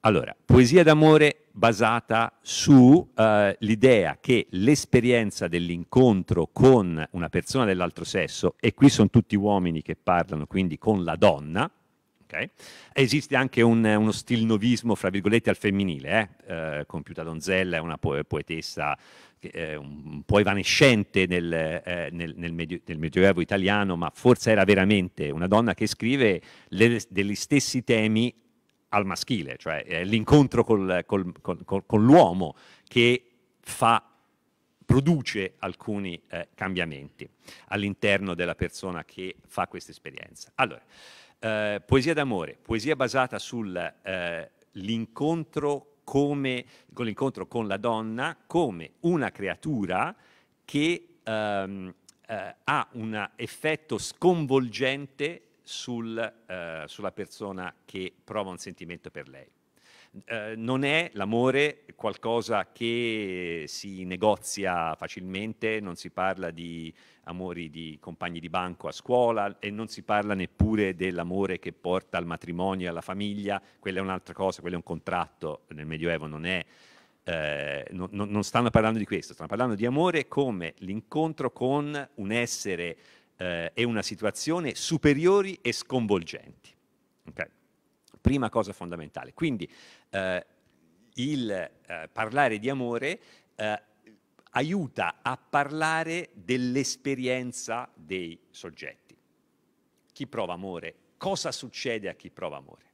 Allora, poesia d'amore basata sull'idea eh, uh, che l'esperienza dell'incontro con una persona dell'altro sesso, e qui sono tutti uomini che parlano quindi con la donna, Okay. Esiste anche un, uno stilnovismo, fra virgolette, al femminile. Eh? Eh, Compiuta Donzella è una po- poetessa eh, un po' evanescente nel, eh, nel, nel, medio- nel, Medioevo italiano, ma forse era veramente una donna che scrive le, degli stessi temi al maschile, cioè l'incontro col, col, col, con l'uomo che fa produce alcuni eh, cambiamenti all'interno della persona che fa questa esperienza. Allora, eh, poesia d'amore, poesia basata sull'incontro eh, con la donna come una creatura che ehm, eh, ha un effetto sconvolgente sul, eh, sulla persona che prova un sentimento per lei. Eh, non è l'amore qualcosa che si negozia facilmente, non si parla di amori di compagni di banco a scuola e non si parla neppure dell'amore che porta al matrimonio e alla famiglia, quella è un'altra cosa, quello è un contratto, nel Medioevo non è... Eh, non, non stanno parlando di questo, stanno parlando di amore come l'incontro con un essere eh, e una situazione superiori e sconvolgenti. Okay? Prima cosa fondamentale. Quindi eh, il eh, parlare di amore eh, aiuta a parlare dell'esperienza dei soggetti. Chi prova amore? Cosa succede a chi prova amore?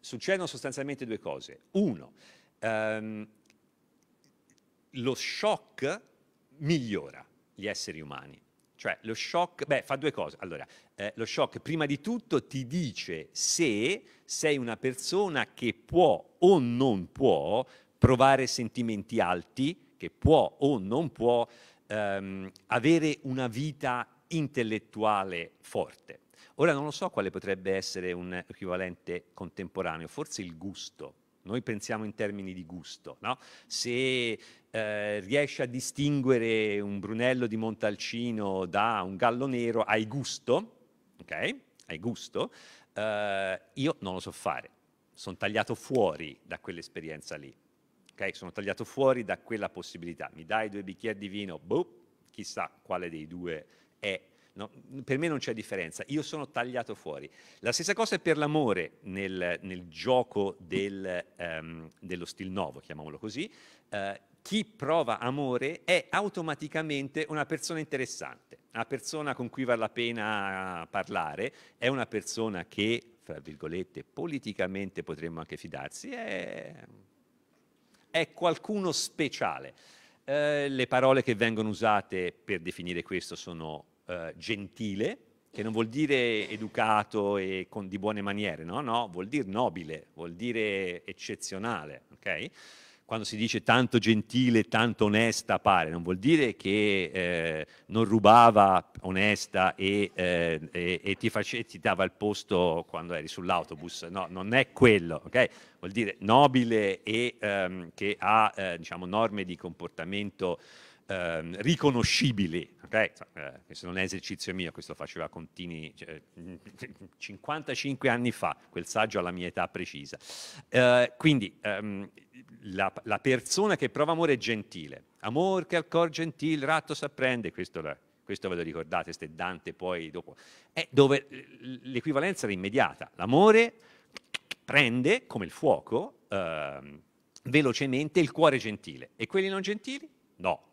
Succedono sostanzialmente due cose. Uno, ehm, lo shock migliora gli esseri umani cioè lo shock, beh, fa due cose. Allora, eh, lo shock prima di tutto ti dice se sei una persona che può o non può provare sentimenti alti, che può o non può ehm, avere una vita intellettuale forte. Ora non lo so quale potrebbe essere un equivalente contemporaneo, forse il gusto noi pensiamo in termini di gusto, no? Se eh, riesci a distinguere un Brunello di Montalcino da un gallo nero, hai gusto, ok? Hai gusto. Eh, io non lo so fare, sono tagliato fuori da quell'esperienza lì, ok? Sono tagliato fuori da quella possibilità. Mi dai due bicchieri di vino, boh, chissà quale dei due è No, per me non c'è differenza, io sono tagliato fuori. La stessa cosa è per l'amore nel, nel gioco del, um, dello stil nuovo, chiamiamolo così. Uh, chi prova amore è automaticamente una persona interessante, una persona con cui vale la pena parlare, è una persona che, fra virgolette, politicamente potremmo anche fidarsi, è, è qualcuno speciale. Uh, le parole che vengono usate per definire questo sono eh, gentile, che non vuol dire educato e con, di buone maniere, no, no, vuol dire nobile, vuol dire eccezionale, ok? Quando si dice tanto gentile, tanto onesta, pare, non vuol dire che eh, non rubava onesta e, eh, e, e ti, face, ti, dava il posto quando eri sull'autobus, no, non è quello, ok? Vuol dire nobile e ehm, che ha, eh, diciamo, norme di comportamento ehm, riconoscibili. Okay? Cioè, eh, questo non è esercizio mio, questo lo faceva Contini cioè, 55 anni fa, quel saggio alla mia età precisa. Eh, quindi ehm, la, la, persona che prova amore è gentile. Amor che al cor gentil ratto s'apprende, questo la, questo ve lo ricordate, ste Dante poi dopo, è dove l'equivalenza era immediata, l'amore prende come il fuoco eh, velocemente il cuore gentile e quelli non gentili? No,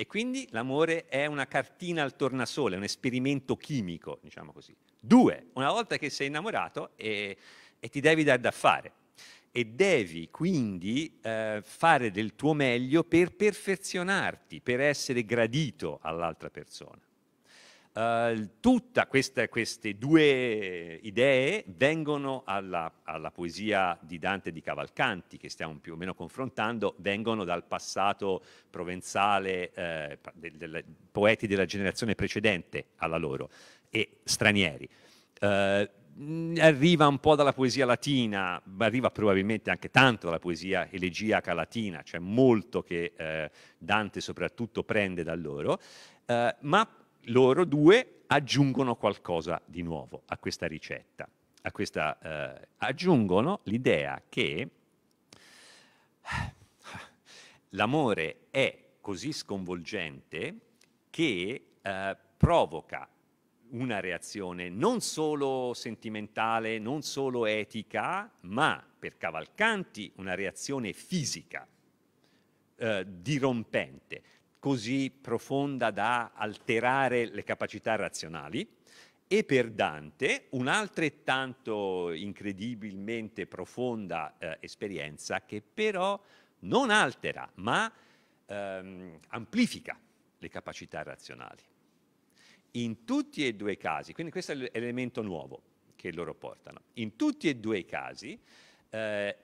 e quindi l'amore è una cartina al tornasole, un esperimento chimico, diciamo così. Due, una volta che sei innamorato e, eh, e ti devi dare da fare e devi quindi eh, fare del tuo meglio per perfezionarti, per essere gradito all'altra persona. Eh, tutte queste, due idee vengono alla, alla, poesia di Dante di Cavalcanti, che stiamo più o meno confrontando, vengono dal passato provenzale eh, dei del, poeti della generazione precedente alla loro e stranieri. Eh, arriva un po' dalla poesia latina, ma arriva probabilmente anche tanto dalla poesia elegiaca latina, cioè molto che eh, Dante soprattutto prende da loro, eh, ma loro due aggiungono qualcosa di nuovo a questa ricetta. A questa, eh, aggiungono l'idea che l'amore è così sconvolgente che eh, provoca una reazione non solo sentimentale, non solo etica, ma per Cavalcanti una reazione fisica, eh, dirompente così profonda da alterare le capacità razionali, e per Dante un'altrettanto incredibilmente profonda eh, esperienza che però non altera, ma ehm, amplifica le capacità razionali. In tutti e due i casi, quindi questo è l'elemento nuovo che loro portano, in tutti e due i casi eh,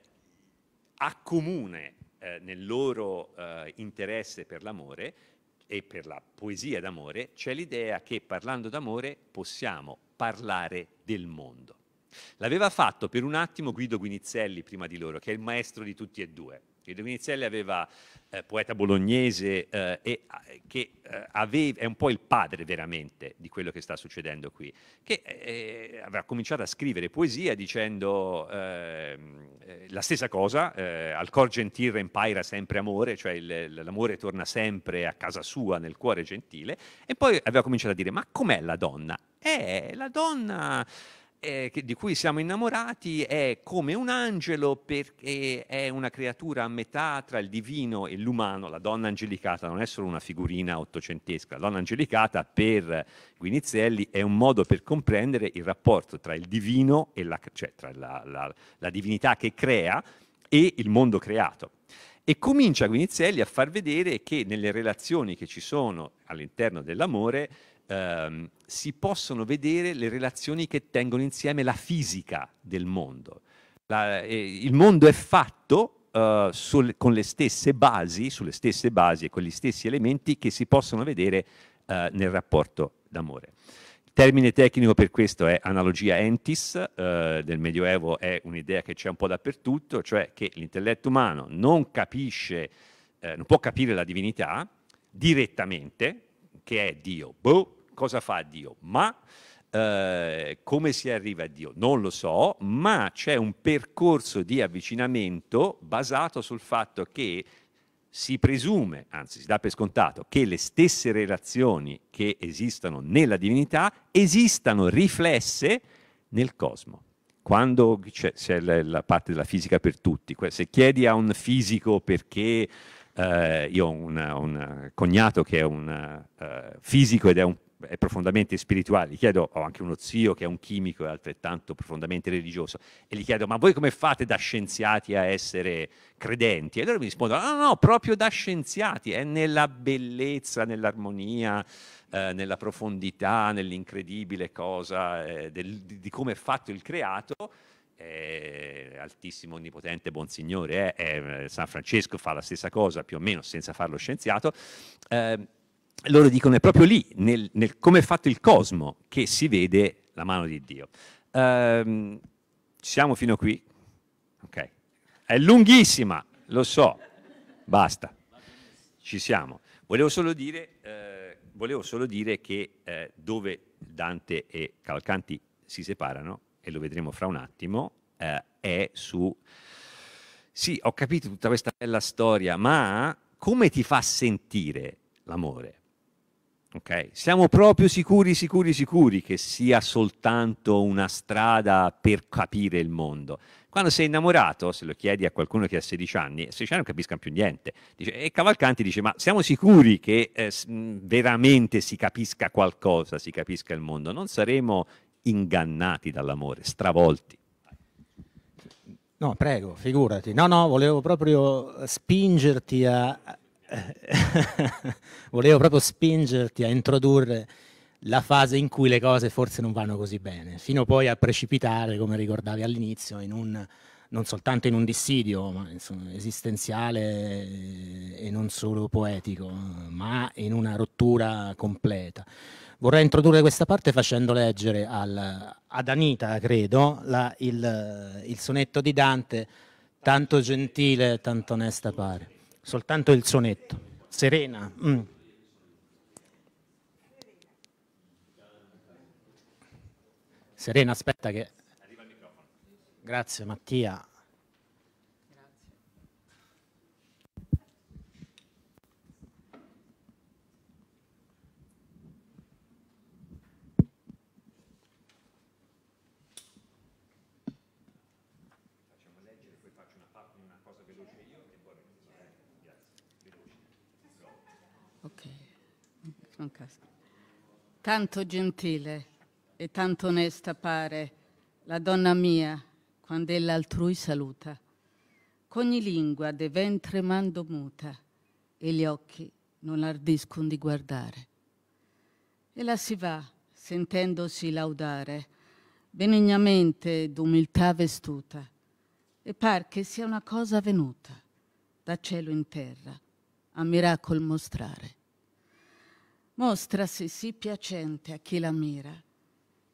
ha comune eh, nel loro eh, interesse per l'amore e per la poesia d'amore, c'è l'idea che parlando d'amore possiamo parlare del mondo. L'aveva fatto per un attimo Guido Guinizelli prima di loro, che è il maestro di tutti e due, tutti. De Vinizelli aveva, eh, poeta bolognese, eh, e, eh, che eh, aveva, è un po' il padre veramente di quello che sta succedendo qui, che eh, aveva cominciato a scrivere poesia dicendo ehm, la stessa cosa, al cor gentil rempaira sempre amore, cioè il, l'amore torna sempre a casa sua, nel cuore gentile, e poi aveva cominciato a dire ma com'è la donna? Eh, la donna eh, che, di cui siamo innamorati è come un angelo perché è una creatura a metà tra il divino e l'umano, la donna angelicata non è solo una figurina ottocentesca, la donna angelicata per Guinizelli è un modo per comprendere il rapporto tra il divino e la, cioè, tra la, la, la divinità che crea e il mondo creato. E comincia Guinizelli a far vedere che nelle relazioni che ci sono all'interno dell'amore ehm, si possono vedere le relazioni che tengono insieme la fisica del mondo. La, eh, il mondo è fatto eh, sul, con le stesse basi, sulle stesse basi e con gli stessi elementi che si possono vedere eh, nel rapporto d'amore. Il termine tecnico per questo è analogia entis, eh, del Medioevo è un'idea che c'è un po' dappertutto, cioè che l'intelletto umano non capisce, eh, non può capire la divinità direttamente, che è Dio, boh, cosa fa Dio, ma eh, come si arriva a Dio non lo so, ma c'è un percorso di avvicinamento basato sul fatto che si presume, anzi si dà per scontato, che le stesse relazioni che esistono nella divinità esistano riflesse nel cosmo. Quando c'è, c'è la, la parte della fisica per tutti, se chiedi a un fisico perché Uh, io ho un cognato che è un uh, fisico ed è un è profondamente spirituale, gli chiedo, ho anche uno zio che è un chimico e altrettanto profondamente religioso, e gli chiedo, ma voi come fate da scienziati a essere credenti? E loro mi rispondono, no, ah, no, no proprio da scienziati, è nella bellezza, nell'armonia, eh, nella profondità, nell'incredibile cosa eh, del, di come è fatto il creato, eh, altissimo, onnipotente, buon signore, eh, eh, San Francesco fa la stessa cosa più o meno senza farlo scienziato, eh, loro dicono è proprio lì, nel, nel come è fatto il cosmo, che si vede la mano di Dio. Ehm, siamo fino qui? Ok. È lunghissima, lo so, basta. Ci siamo. Volevo solo dire, eh, volevo solo dire che eh, dove Dante e Cavalcanti si separano, e lo vedremo fra un attimo, eh, è su... Sì, ho capito tutta questa bella storia, ma come ti fa sentire l'amore? Ok, Siamo proprio sicuri, sicuri, sicuri che sia soltanto una strada per capire il mondo. Quando sei innamorato, se lo chiedi a qualcuno che ha 16 anni, 16 anni non capiscono più niente. Dice, e Cavalcanti dice, ma siamo sicuri che eh, veramente si capisca qualcosa, si capisca il mondo? Non saremo ingannati dall'amore, stravolti. No, prego, figurati. No, no, volevo proprio spingerti a volevo proprio spingerti a introdurre la fase in cui le cose forse non vanno così bene, fino poi a precipitare, come ricordavi all'inizio, in un, non soltanto in un dissidio ma, insomma, esistenziale e non solo poetico, ma in una rottura completa. Vorrei introdurre questa parte facendo leggere al, ad Anita, credo, la, il, il sonetto di Dante, tanto gentile, tanto onesta pare soltanto il sonetto. Serena. Mm. Serena, aspetta che... Grazie Mattia. Tanto gentile e tanto onesta pare la donna mia quando ella altrui saluta, ch'ogni lingua de ventre mando muta e gli occhi non ardiscon di guardare. E la si va sentendosi laudare, benignamente d'umiltà vestuta, e par che sia una cosa venuta da cielo in terra a miracol mostrare mostrasi sì piacente a chi la mira,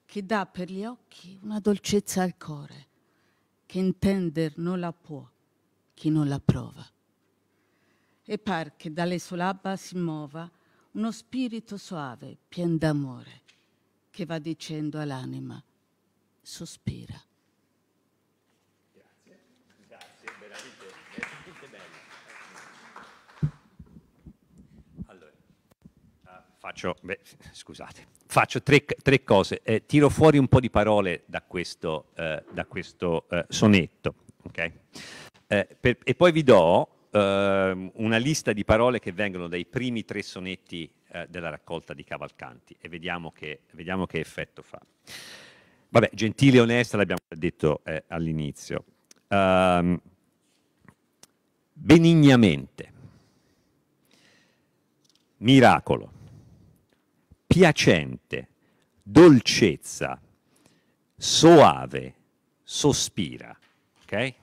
che dà per gli occhi una dolcezza al cuore, che intender non la può chi non la prova. E par che dalle sue labbra si muova uno spirito soave, pien d'amore, che va dicendo all'anima, sospira. faccio, beh, scusate, faccio tre, tre cose, eh, tiro fuori un po' di parole da questo, eh, da questo eh, sonetto, okay? Eh, per, e poi vi do ehm, una lista di parole che vengono dai primi tre sonetti eh, della raccolta di Cavalcanti e vediamo che, vediamo che effetto fa. Vabbè, gentile e onesta l'abbiamo detto eh, all'inizio. Um, benignamente, miracolo, piacente, dolcezza, soave, sospira. Ok?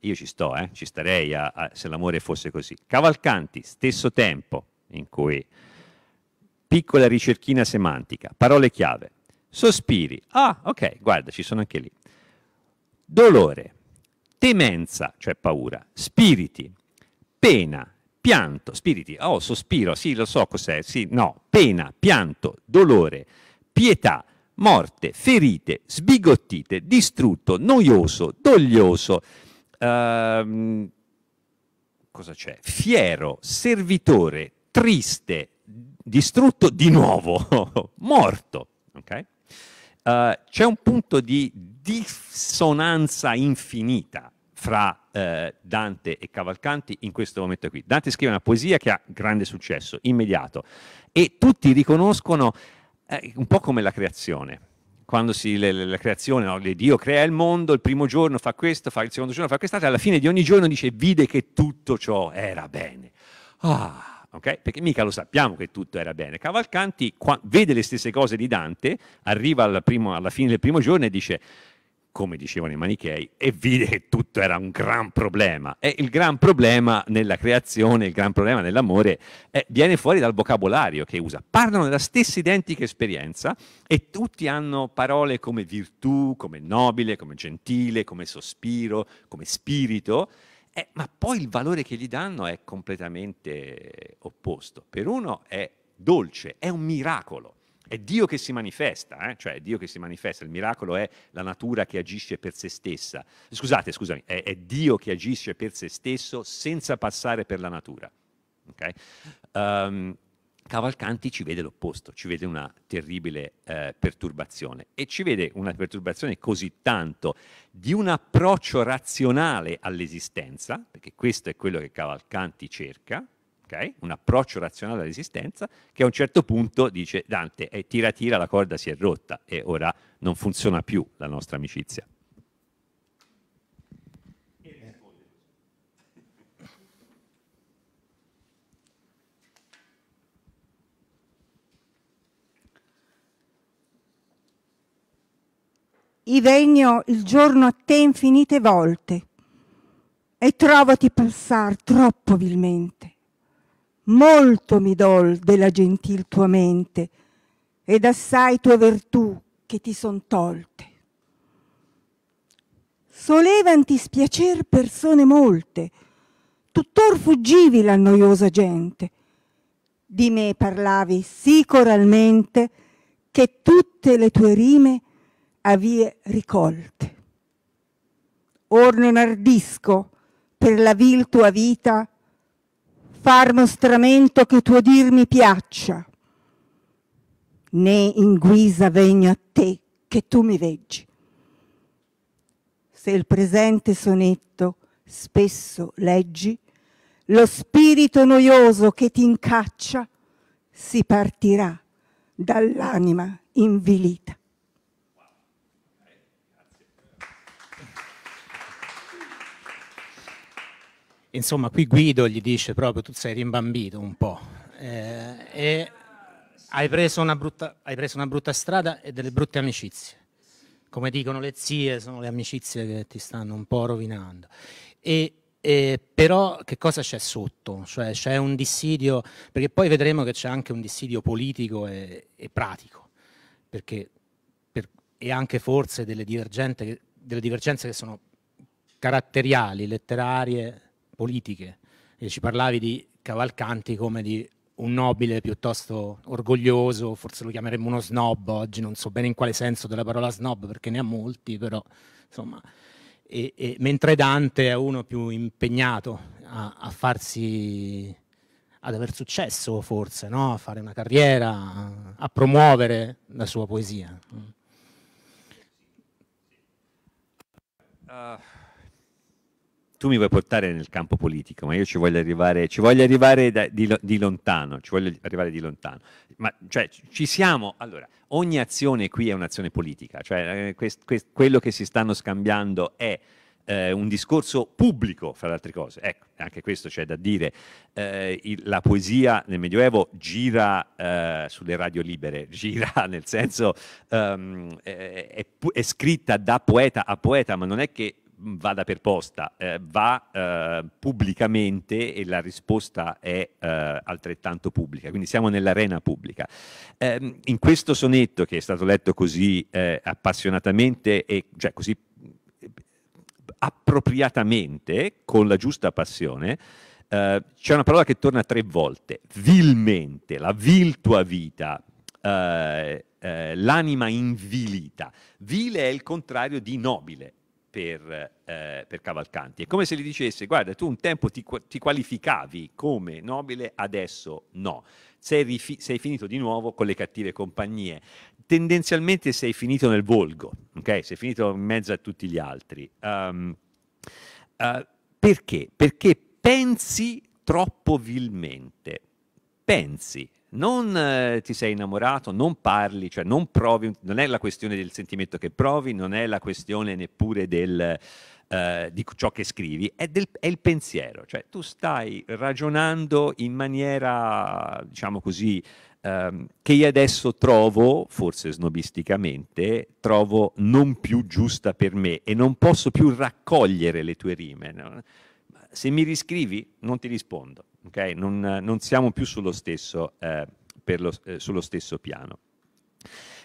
Io ci sto, eh? ci starei a, a, se l'amore fosse così. Cavalcanti, stesso tempo in cui piccola ricerchina semantica, parole chiave. Sospiri. Ah, ok, guarda, ci sono anche lì. Dolore, temenza, cioè paura, spiriti, pena, pianto, spiriti, oh sospiro, sì lo so cos'è, sì no, pena, pianto, dolore, pietà, morte, ferite, sbigottite, distrutto, noioso, doglioso, ehm, cosa c'è? Fiero, servitore, triste, distrutto di nuovo, morto. ok? Uh, c'è un punto di dissonanza infinita fra eh, Dante e Cavalcanti in questo momento qui. Dante scrive una poesia che ha grande successo, immediato, e tutti riconoscono eh, un po' come la creazione. Quando si, le, le, la creazione, no? Dio crea il mondo, il primo giorno fa questo, fa il secondo giorno fa quest'altro, e alla fine di ogni giorno dice vide che tutto ciò era bene. Ah, Okay? Perché mica lo sappiamo che tutto era bene. Cavalcanti qua, vede le stesse cose di Dante, arriva alla, primo, alla fine del primo giorno e dice come dicevano i manichei, e vide che tutto era un gran problema. E il gran problema nella creazione, il gran problema nell'amore, eh, viene fuori dal vocabolario che usa. Parlano della stessa identica esperienza e tutti hanno parole come virtù, come nobile, come gentile, come sospiro, come spirito, eh, ma poi il valore che gli danno è completamente opposto. Per uno è dolce, è un miracolo è Dio che si manifesta, eh? cioè è Dio che si manifesta, il miracolo è la natura che agisce per se stessa. Scusate, scusami, è, è Dio che agisce per se stesso senza passare per la natura. Okay? Um, Cavalcanti ci vede l'opposto, ci vede una terribile eh, perturbazione e ci vede una perturbazione così tanto di un approccio razionale all'esistenza, perché questo è quello che Cavalcanti cerca, Okay? un approccio razionale all'esistenza, che a un certo punto dice Dante, eh, tira tira, la corda si è rotta e ora non funziona più la nostra amicizia. I vegno il giorno a te infinite volte e trovati passar troppo vilmente molto mi dol della gentil tua mente ed assai tue vertù che ti son tolte. Solevanti spiacer persone molte, tuttor fuggivi la noiosa gente. Di me parlavi sì coralmente che tutte le tue rime avie ricolte. Or non ardisco per la vil tua vita far mostramento che tuo dir mi piaccia, né in guisa vegno a te che tu mi veggi. Se il presente sonetto spesso leggi, lo spirito noioso che ti incaccia si partirà dall'anima invilita. insomma qui Guido gli dice proprio tu sei rimbambito un po' eh, e hai preso, brutta, hai preso, una brutta, strada e delle brutte amicizie. Come dicono le zie, sono le amicizie che ti stanno un po' rovinando. E, e, però che cosa c'è sotto? Cioè c'è un dissidio, perché poi vedremo che c'è anche un dissidio politico e, e pratico, perché, per, e anche forse delle, delle divergenze che sono caratteriali, letterarie, politiche. E ci parlavi di Cavalcanti come di un nobile piuttosto orgoglioso, forse lo chiameremmo uno snob oggi, non so bene in quale senso della parola snob perché ne ha molti, però insomma. E, e, mentre Dante è uno più impegnato a, a farsi ad aver successo forse, no? a fare una carriera, a promuovere la sua poesia. Mm. Uh, tu mi vuoi portare nel campo politico, ma io ci voglio arrivare, ci voglio arrivare da, di, di, lontano, ci voglio arrivare di lontano. Ma cioè, ci siamo, allora, ogni azione qui è un'azione politica, cioè eh, quest, quest, quello che si stanno scambiando è eh, un discorso pubblico, fra le altre cose. Ecco, anche questo c'è da dire. Eh, il, la poesia nel Medioevo gira eh, sulle radio libere, gira nel senso um, è, è, è scritta da poeta a poeta, ma non è che Mm, vada per posta, eh, va eh, pubblicamente e la risposta è eh, altrettanto pubblica, quindi siamo nell'arena pubblica. Ehm, in questo sonetto che è stato letto così eh, appassionatamente e cioè così eh, appropriatamente, con la giusta passione, eh, c'è una parola che torna tre volte, vilmente, la vil tua vita, l'anima invilita. Vile è il contrario di nobile, per, eh, per, Cavalcanti. È come se gli dicesse, guarda, tu un tempo ti, ti qualificavi come nobile, adesso no. Sei, rifi- sei, finito di nuovo con le cattive compagnie. Tendenzialmente sei finito nel volgo, ok? Sei finito in mezzo a tutti gli altri. Um, uh, perché? Perché pensi troppo vilmente. Pensi, non eh, ti sei innamorato, non parli, cioè non provi, non è la questione del sentimento che provi, non è la questione neppure del, eh, di ciò che scrivi, è, del, è, il pensiero, cioè tu stai ragionando in maniera, diciamo così, ehm, che io adesso trovo, forse snobisticamente, trovo non più giusta per me e non posso più raccogliere le tue rime. No? se mi riscrivi non ti rispondo, okay? non, non, siamo più sullo stesso, eh, lo, eh, sullo stesso piano.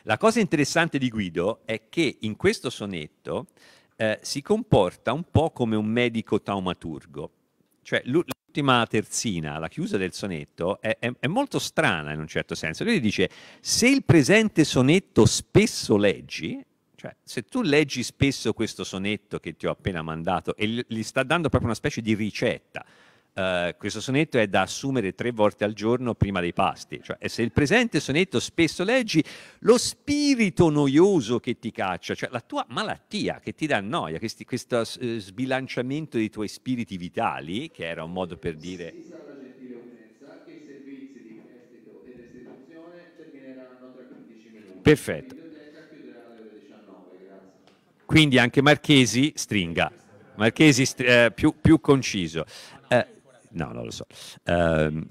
La cosa interessante di Guido è che in questo sonetto eh, si comporta un po' come un medico taumaturgo, cioè l'ultima terzina, la chiusa del sonetto, è, è, è, molto strana in un certo senso. Lui dice, se il presente sonetto spesso leggi, cioè, se tu leggi spesso questo sonetto che ti ho appena mandato e gli sta dando proprio una specie di ricetta, Uh, questo sonetto è da assumere tre volte al giorno prima dei pasti. Cioè, se il presente sonetto spesso leggi, lo spirito noioso che ti caccia, cioè la tua malattia che ti dà noia, questi, questo uh, sbilanciamento dei tuoi spiriti vitali, che era un modo per dire... Perfetto quindi anche Marchesi stringa, Marchesi str eh, più, più, conciso. Eh, no, non lo so. Eh,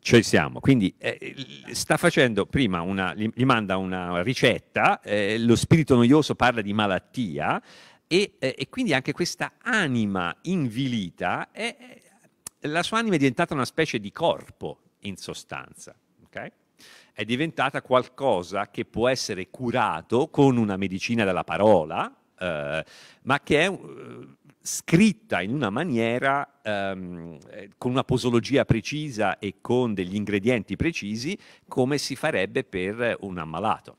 ci siamo, quindi eh, sta facendo prima una, gli manda una ricetta, eh, lo spirito noioso parla di malattia e, eh, e quindi anche questa anima invilita, è, la sua anima è diventata una specie di corpo in sostanza. Okay? è diventata qualcosa che può essere curato con una medicina della parola, eh, ma che è eh, scritta in una maniera um, con una posologia precisa e con degli ingredienti precisi come si farebbe per un ammalato.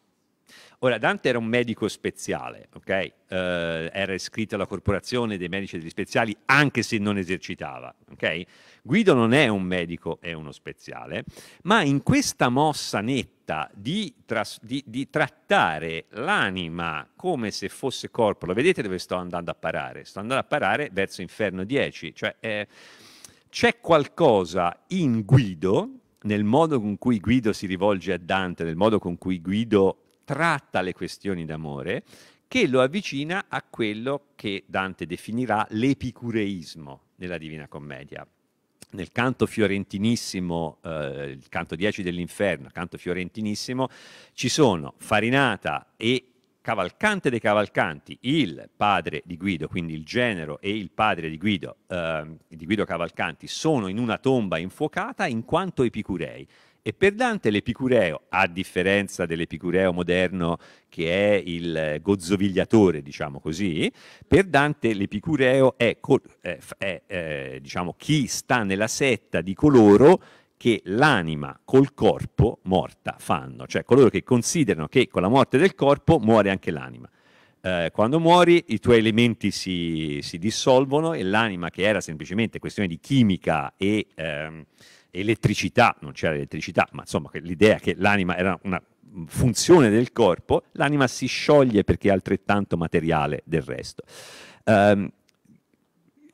Ora, Dante era un medico speciale, ok? Eh, era iscritto alla corporazione dei medici degli speziali anche se non esercitava, ok? Guido non è un medico, è uno speziale, ma in questa mossa netta di, tras- di, di trattare l'anima come se fosse corpo, lo vedete dove sto andando a parare? Sto andando a parare verso Inferno 10, cioè eh, c'è qualcosa in Guido nel modo con cui Guido si rivolge a Dante, nel modo con cui Guido tratta le questioni d'amore che lo avvicina a quello che Dante definirà l'epicureismo nella Divina Commedia. Nel canto fiorentinissimo, eh, il canto 10 dell'inferno, canto fiorentinissimo, ci sono Farinata e Cavalcante dei Cavalcanti, il padre di Guido, quindi il genero e il padre di Guido, eh, di Guido Cavalcanti, sono in una tomba infuocata in quanto epicurei. E per Dante l'epicureo, a differenza dell'epicureo moderno che è il gozzovigliatore, diciamo così, per Dante l'epicureo è, è, è, è eh, diciamo, chi sta nella setta di coloro che l'anima col corpo morta fanno, cioè coloro che considerano che con la morte del corpo muore anche l'anima. Eh, quando muori i tuoi elementi si, si dissolvono e l'anima che era semplicemente questione di chimica e ehm, elettricità, non c'era elettricità, ma insomma l'idea che l'anima era una funzione del corpo, l'anima si scioglie perché è altrettanto materiale del resto. Um,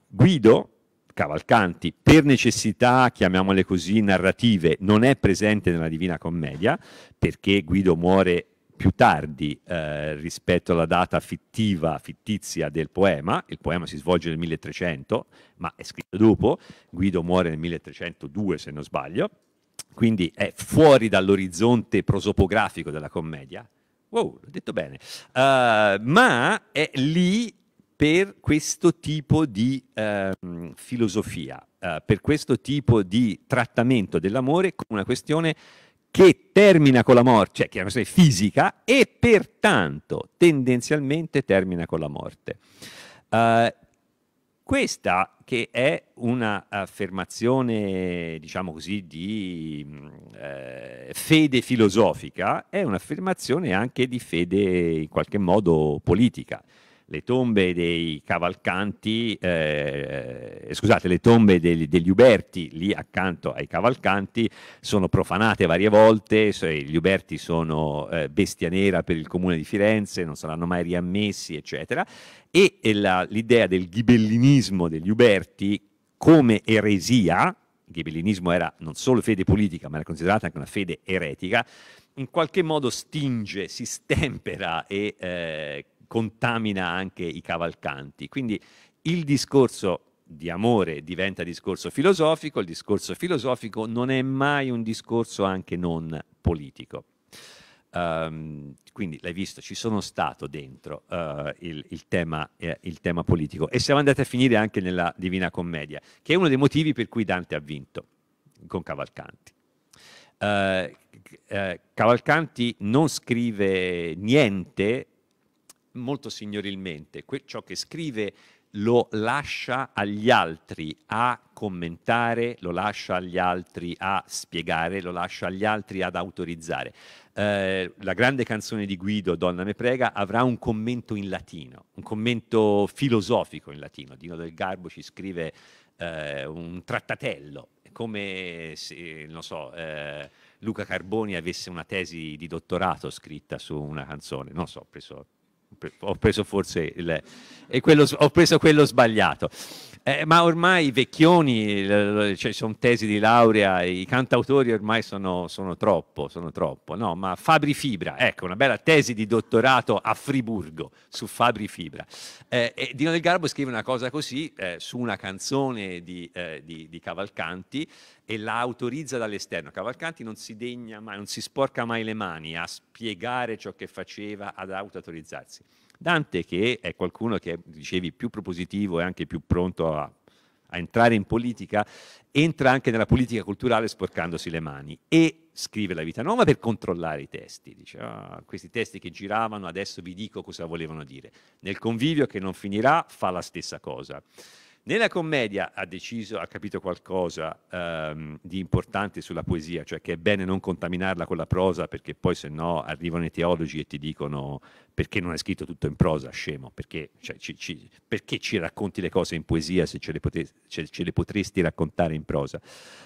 Guido Cavalcanti, per necessità, chiamiamole così, narrative, non è presente nella Divina Commedia, perché Guido muore più tardi eh, rispetto alla data fittiva, fittizia del poema, il poema si svolge nel 1300, ma è scritto dopo, Guido muore nel 1302 se non sbaglio, quindi è fuori dall'orizzonte prosopografico della commedia. Wow, l'ho detto bene. Uh, ma è lì per questo tipo di uh, filosofia, uh, per questo tipo di trattamento dell'amore come una questione che termina con la morte, cioè che è una questione fisica e pertanto tendenzialmente termina con la morte. Uh, questa che è un'affermazione, diciamo così, di eh, fede filosofica, è un'affermazione anche di fede in qualche modo politica le tombe dei Cavalcanti, eh, scusate, le tombe degli, degli, Uberti lì accanto ai Cavalcanti sono profanate varie volte, cioè, gli Uberti sono eh, bestia nera per il comune di Firenze, non saranno mai riammessi, eccetera. E, e la, l'idea del ghibellinismo degli Uberti come eresia, il ghibellinismo era non solo fede politica, ma era considerata anche una fede eretica, in qualche modo stinge, si stempera e eh, contamina anche i cavalcanti. Quindi il discorso di amore diventa discorso filosofico, il discorso filosofico non è mai un discorso anche non politico. Um, quindi l'hai visto, ci sono stato dentro uh, il, il, tema, eh, il, tema, politico e siamo andati a finire anche nella Divina Commedia, che è uno dei motivi per cui Dante ha vinto con Cavalcanti. Uh, uh, Cavalcanti non scrive niente molto signorilmente, que- ciò che scrive lo lascia agli altri a commentare, lo lascia agli altri a spiegare, lo lascia agli altri ad autorizzare. Eh, la grande canzone di Guido, Donna me prega, avrà un commento in latino, un commento filosofico in latino. Dino del Garbo ci scrive eh, un trattatello, come se, non so, eh, Luca Carboni avesse una tesi di dottorato scritta su una canzone, non so, ho preso ho preso forse il... Quello, ho preso quello sbagliato. Eh, ma ormai i vecchioni, cioè sono tesi di laurea, i cantautori ormai sono, sono, troppo, sono troppo. No, ma Fabri Fibra, ecco, una bella tesi di dottorato a Friburgo su Fabri Fibra. Eh, Dino del Garbo scrive una cosa così eh, su una canzone di, eh, di, di Cavalcanti e la autorizza dall'esterno. Cavalcanti non si degna mai, non si sporca mai le mani a spiegare ciò che faceva, ad autoautorizzarsi. Dante, che è qualcuno che dicevi più propositivo e anche più pronto a, a entrare in politica, entra anche nella politica culturale sporcandosi le mani e scrive la vita nuova per controllare i testi. Dice, ah, questi testi che giravano, adesso vi dico cosa volevano dire. Nel convivio che non finirà fa la stessa cosa. Nella commedia ha deciso, ha capito qualcosa ehm, di importante sulla poesia, cioè che è bene non contaminarla con la prosa perché poi se no arrivano i teologi e ti dicono perché non hai scritto tutto in prosa, scemo, perché, cioè, ci, ci, perché ci, racconti le cose in poesia se ce le, pote, ce, ce le potresti raccontare in prosa.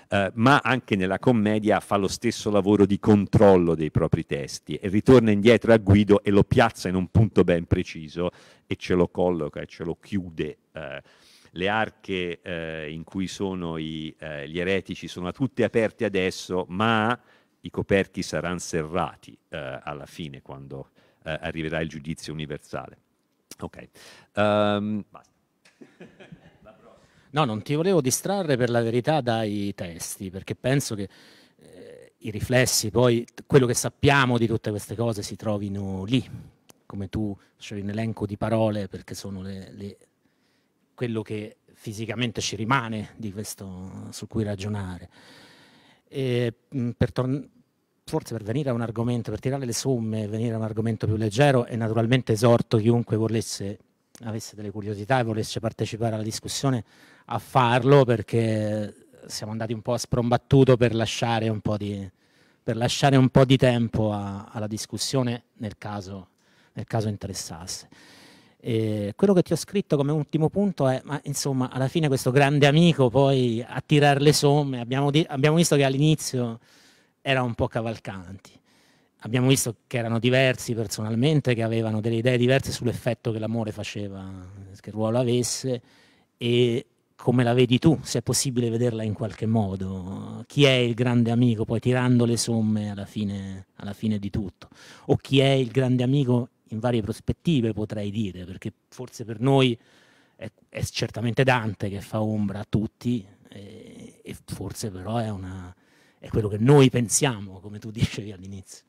Eh, ma anche nella commedia fa lo stesso lavoro di controllo dei propri testi e ritorna indietro a Guido e lo piazza in un punto ben preciso e ce lo colloca e ce lo chiude. Eh, le arche eh, in cui sono i, eh, gli eretici sono tutte aperte adesso, ma i coperchi saranno serrati eh, alla fine quando eh, arriverà il giudizio universale. Ok, um, basta. no, non ti volevo distrarre per la verità dai testi, perché penso che eh, i riflessi, poi quello che sappiamo di tutte queste cose si trovino lì, come tu, cioè un elenco di parole, perché sono le, le quello che fisicamente ci rimane di questo su cui ragionare. E, mm, per torn- forse per venire a un argomento, per tirare le somme, venire a un argomento più leggero e naturalmente esorto chiunque volesse, avesse delle curiosità e volesse partecipare alla discussione a farlo perché siamo andati un po' a sprombattuto per lasciare un po' di, un po di tempo a, alla discussione nel caso, nel caso interessasse. Eh, quello che ti ho scritto come ultimo punto è, ma insomma, alla fine questo grande amico poi a tirare le somme, abbiamo, di, abbiamo visto che all'inizio era un po' cavalcanti, abbiamo visto che erano diversi personalmente, che avevano delle idee diverse sull'effetto che l'amore faceva, che ruolo avesse e come la vedi tu, se è possibile vederla in qualche modo, chi è il grande amico poi tirando le somme alla fine, alla fine di tutto, o chi è il grande amico in varie prospettive, potrei dire, perché forse per noi è, è certamente Dante che fa ombra a tutti, e, e forse però è, una, è, quello che noi pensiamo, come tu dicevi all'inizio.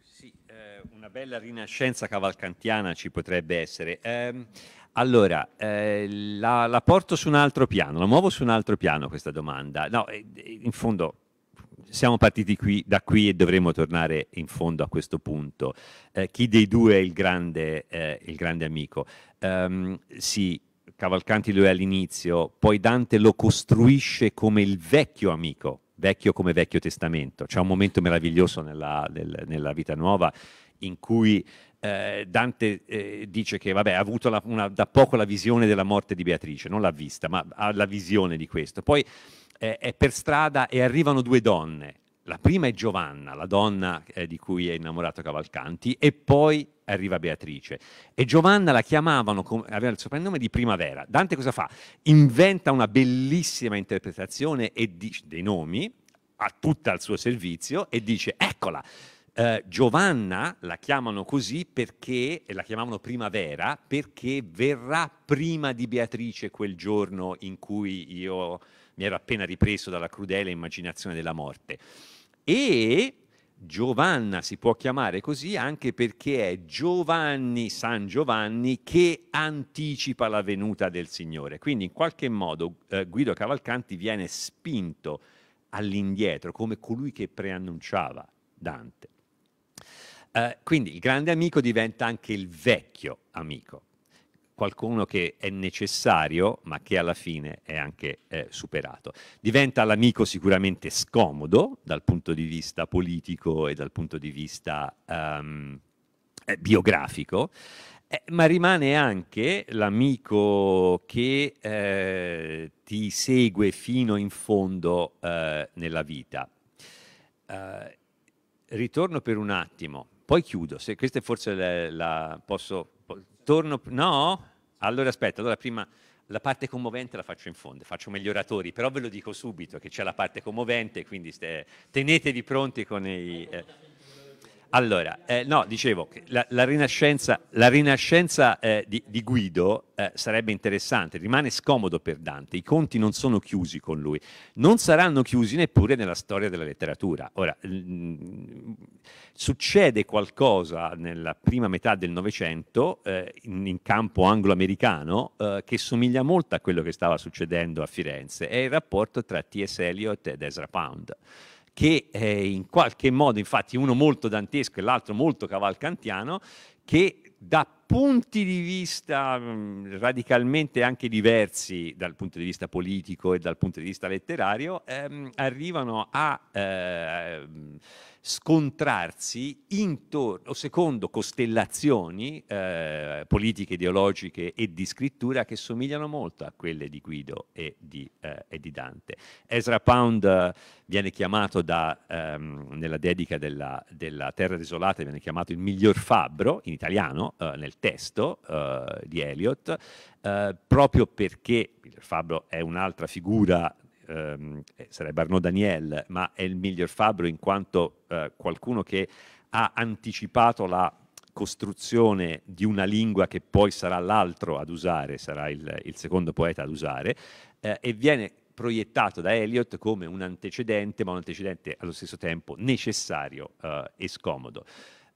Sì, eh, una bella rinascenza cavalcantiana ci potrebbe essere. Eh, allora, eh, la, la, porto su un altro piano, la muovo su un altro piano questa domanda. No, eh, in fondo siamo partiti qui, da qui e dovremo tornare in fondo a questo punto. Eh, chi dei due è il grande, eh, il grande amico? Um, sì, Cavalcanti lo è all'inizio, poi Dante lo costruisce come il vecchio amico, vecchio come Vecchio Testamento. C'è un momento meraviglioso nella, nel, nella Vita Nuova in cui eh, Dante eh, dice che vabbè, ha avuto la, una, da poco la visione della morte di Beatrice, non l'ha vista, ma ha la visione di questo. Poi eh, è per strada e arrivano due donne. La prima è Giovanna, la donna eh, di cui è innamorato Cavalcanti, e poi arriva Beatrice. E Giovanna la chiamavano, aveva il soprannome di Primavera. Dante cosa fa? Inventa una bellissima interpretazione di, dei nomi, a tutta al suo servizio, e dice, eccola, eh, Giovanna la chiamano così perché, e la chiamavano Primavera, perché verrà prima di Beatrice quel giorno in cui io mi ero appena ripreso dalla crudele immaginazione della morte. E Giovanna si può chiamare così anche perché è Giovanni, San Giovanni, che anticipa la venuta del Signore. Quindi in qualche modo eh, Guido Cavalcanti viene spinto all'indietro come colui che preannunciava Dante. Eh, quindi il grande amico diventa anche il vecchio amico qualcuno che è necessario ma che alla fine è anche eh, superato. Diventa l'amico sicuramente scomodo dal punto di vista politico e dal punto di vista um, biografico, eh, ma rimane anche l'amico che eh, ti segue fino in fondo eh, nella vita. Eh, ritorno per un attimo, poi chiudo, se questa è forse la, la posso torno... No? Allora aspetta, allora prima la parte commovente la faccio in fondo, faccio meglio oratori, però ve lo dico subito che c'è la parte commovente, quindi ste, tenetevi pronti con i... Eh. Allora, eh, no, dicevo che la, la rinascenza, la rinascenza eh, di, di, Guido eh, sarebbe interessante, rimane scomodo per Dante, i conti non sono chiusi con lui, non saranno chiusi neppure nella storia della letteratura. Ora, succede qualcosa nella prima metà del Novecento eh, in, in, campo anglo-americano eh, che somiglia molto a quello che stava succedendo a Firenze, è il rapporto tra T.S. Eliot ed Ezra Pound che eh, in qualche modo, infatti uno molto dantesco e l'altro molto cavalcantiano, che da punti di vista mh, mm, radicalmente anche diversi dal punto di vista politico e dal punto di vista letterario, ehm, arrivano a... Ehm, scontrarsi intorno, secondo costellazioni eh, politiche, ideologiche e di scrittura che somigliano molto a quelle di Guido e di, eh, e di Dante. Ezra Pound eh, viene chiamato da, ehm, nella dedica della, della, Terra Desolata, viene chiamato il miglior fabbro in italiano eh, nel testo eh, di Eliot, proprio perché il fabbro è un'altra figura ehm, eh, sarebbe Arnaud Daniel, ma è il miglior Fabbro in quanto eh, qualcuno che ha anticipato la costruzione di una lingua che poi sarà l'altro ad usare, sarà il, il secondo poeta ad usare, eh, e viene proiettato da Eliot come un antecedente, ma un antecedente allo stesso tempo necessario eh, e scomodo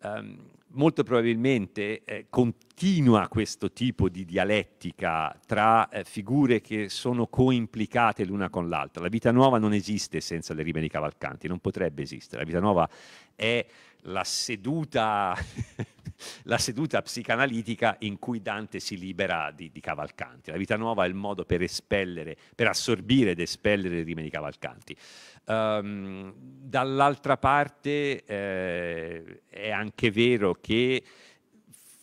ehm, molto probabilmente eh, continua questo tipo di dialettica tra eh, figure che sono coimplicate l'una con l'altra. La vita nuova non esiste senza le rime di Cavalcanti, non potrebbe esistere. La vita nuova è la seduta, la seduta psicanalitica in cui Dante si libera di, di, Cavalcanti. La vita nuova è il modo per espellere, per assorbire ed espellere le rime di Cavalcanti. Um, dall'altra parte eh, è anche vero che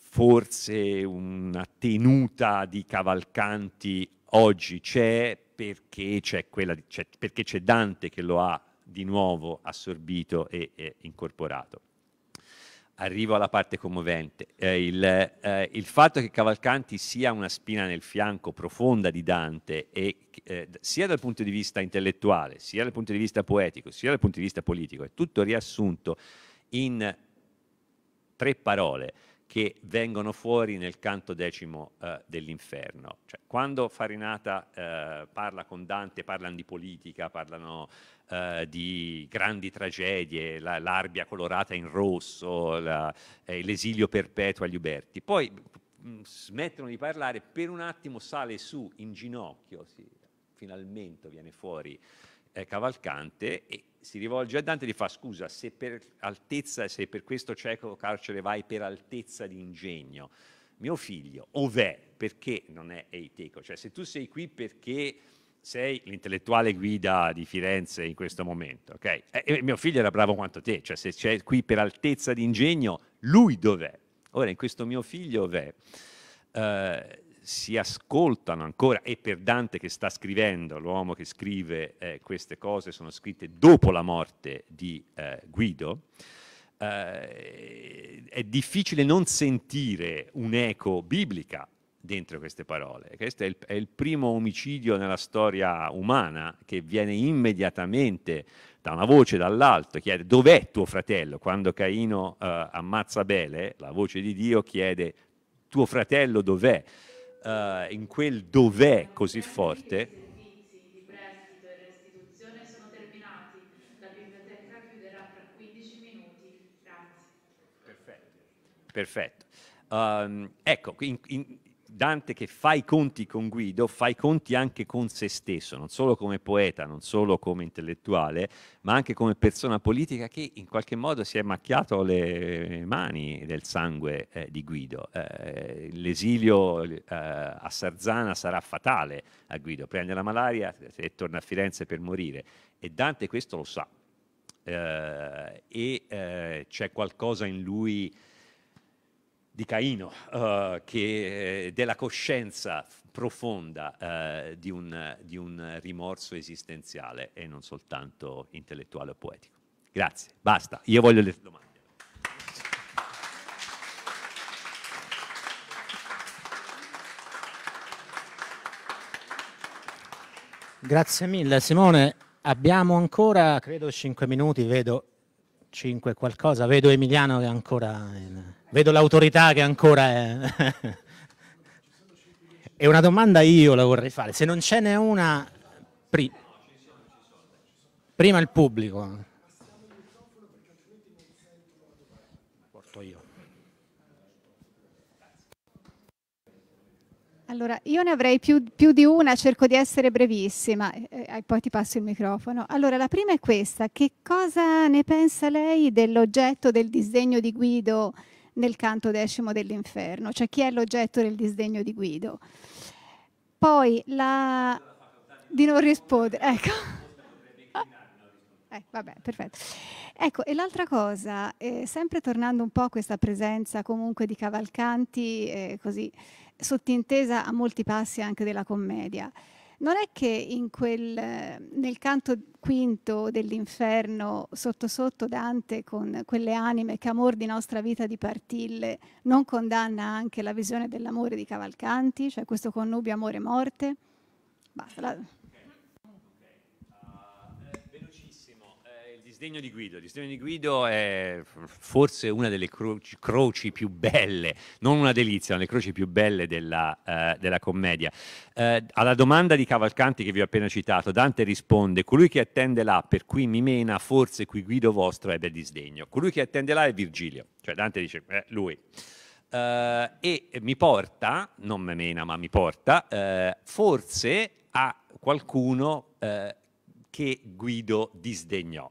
forse una tenuta di cavalcanti oggi c'è perché c'è, quella, di, perché c'è Dante che lo ha di nuovo assorbito e, e incorporato arrivo alla parte commovente. Eh, il, eh, il, fatto che Cavalcanti sia una spina nel fianco profonda di Dante, e, eh, sia dal punto di vista intellettuale, sia dal punto di vista poetico, sia dal punto di vista politico, è tutto riassunto in tre parole che vengono fuori nel canto decimo eh, dell'inferno. Cioè, quando Farinata eh, parla con Dante, parlano di politica, parlano eh, di grandi tragedie, la, l'Arbia colorata in rosso, la, eh, l'esilio perpetuo agli Uberti. Poi mh, mm, smettono di parlare, per un attimo sale su in ginocchio, si, finalmente viene fuori eh, Cavalcante e si rivolge a Dante e gli fa scusa se per altezza, se per questo cieco carcere vai per altezza di ingegno, mio figlio, ov'è, perché non è eiteco? Cioè se tu sei qui perché sei l'intellettuale guida di Firenze in questo momento, ok? Eh, e, mio figlio era bravo quanto te, cioè se c'è qui per altezza di ingegno, lui dov'è? Ora, in questo mio figlio v'è, eh, si ascoltano ancora, e per Dante che sta scrivendo, l'uomo che scrive eh, queste cose sono scritte dopo la morte di eh, Guido, eh, è difficile non sentire un'eco biblica dentro queste parole. Questo è il, è il, primo omicidio nella storia umana che viene immediatamente da una voce dall'alto, chiede dov'è tuo fratello? Quando Caino eh, ammazza Bele, la voce di Dio chiede tuo fratello dov'è? Eh, in quel dov'è così forte. Perfetto. Um, ecco, in, in, Dante che fa i conti con Guido, fa i conti anche con se stesso, non solo come poeta, non solo come intellettuale, ma anche come persona politica che in qualche modo si è macchiato le mani del sangue eh, di Guido. Eh, l'esilio eh, a Sarzana sarà fatale a Guido, prende la malaria e torna a Firenze per morire. E Dante questo lo sa. Eh, e eh, c'è qualcosa in lui di Caino, uh, che, eh, della coscienza profonda uh, di, un, di un rimorso esistenziale e non soltanto intellettuale o poetico. Grazie, basta, io voglio le domande. Grazie mille Simone, abbiamo ancora credo 5 minuti, vedo 5 qualcosa. Vedo Emiliano che ancora... Vedo l'autorità che ancora è... e una domanda io la vorrei fare. Se non ce n'è una... Pri... Prima il pubblico. Allora, io ne avrei più, più, di una, cerco di essere brevissima, eh, eh poi ti passo il microfono. Allora, la prima è questa, che cosa ne pensa lei dell'oggetto del disdegno di Guido nel canto decimo dell'inferno? Cioè, chi è l'oggetto del disdegno di Guido? Poi, la... di non rispondere, ecco. Eh, vabbè, perfetto. Ecco, e l'altra cosa, eh, sempre tornando un po' a questa presenza comunque di Cavalcanti, eh, così sottintesa a molti passi anche della commedia. Non è che quel, nel canto quinto dell'inferno, sotto sotto Dante, con quelle anime che amor di nostra vita di partille, non condanna anche la visione dell'amore di Cavalcanti, cioè questo connubio amore-morte? Basta, la, disdegno di Guido. Il disdegno di Guido è forse una delle croci, croci, più belle, non una delizia, ma le croci più belle della, eh, della commedia. Eh, alla domanda di Cavalcanti che vi ho appena citato, Dante risponde: Colui che attende là, per cui mi mena, forse qui Guido vostro ebbe disdegno. Colui che attende là è Virgilio, cioè Dante dice: eh, Lui. Eh, e mi porta, non me mena, ma mi porta, eh, forse a qualcuno eh, che Guido disdegnò.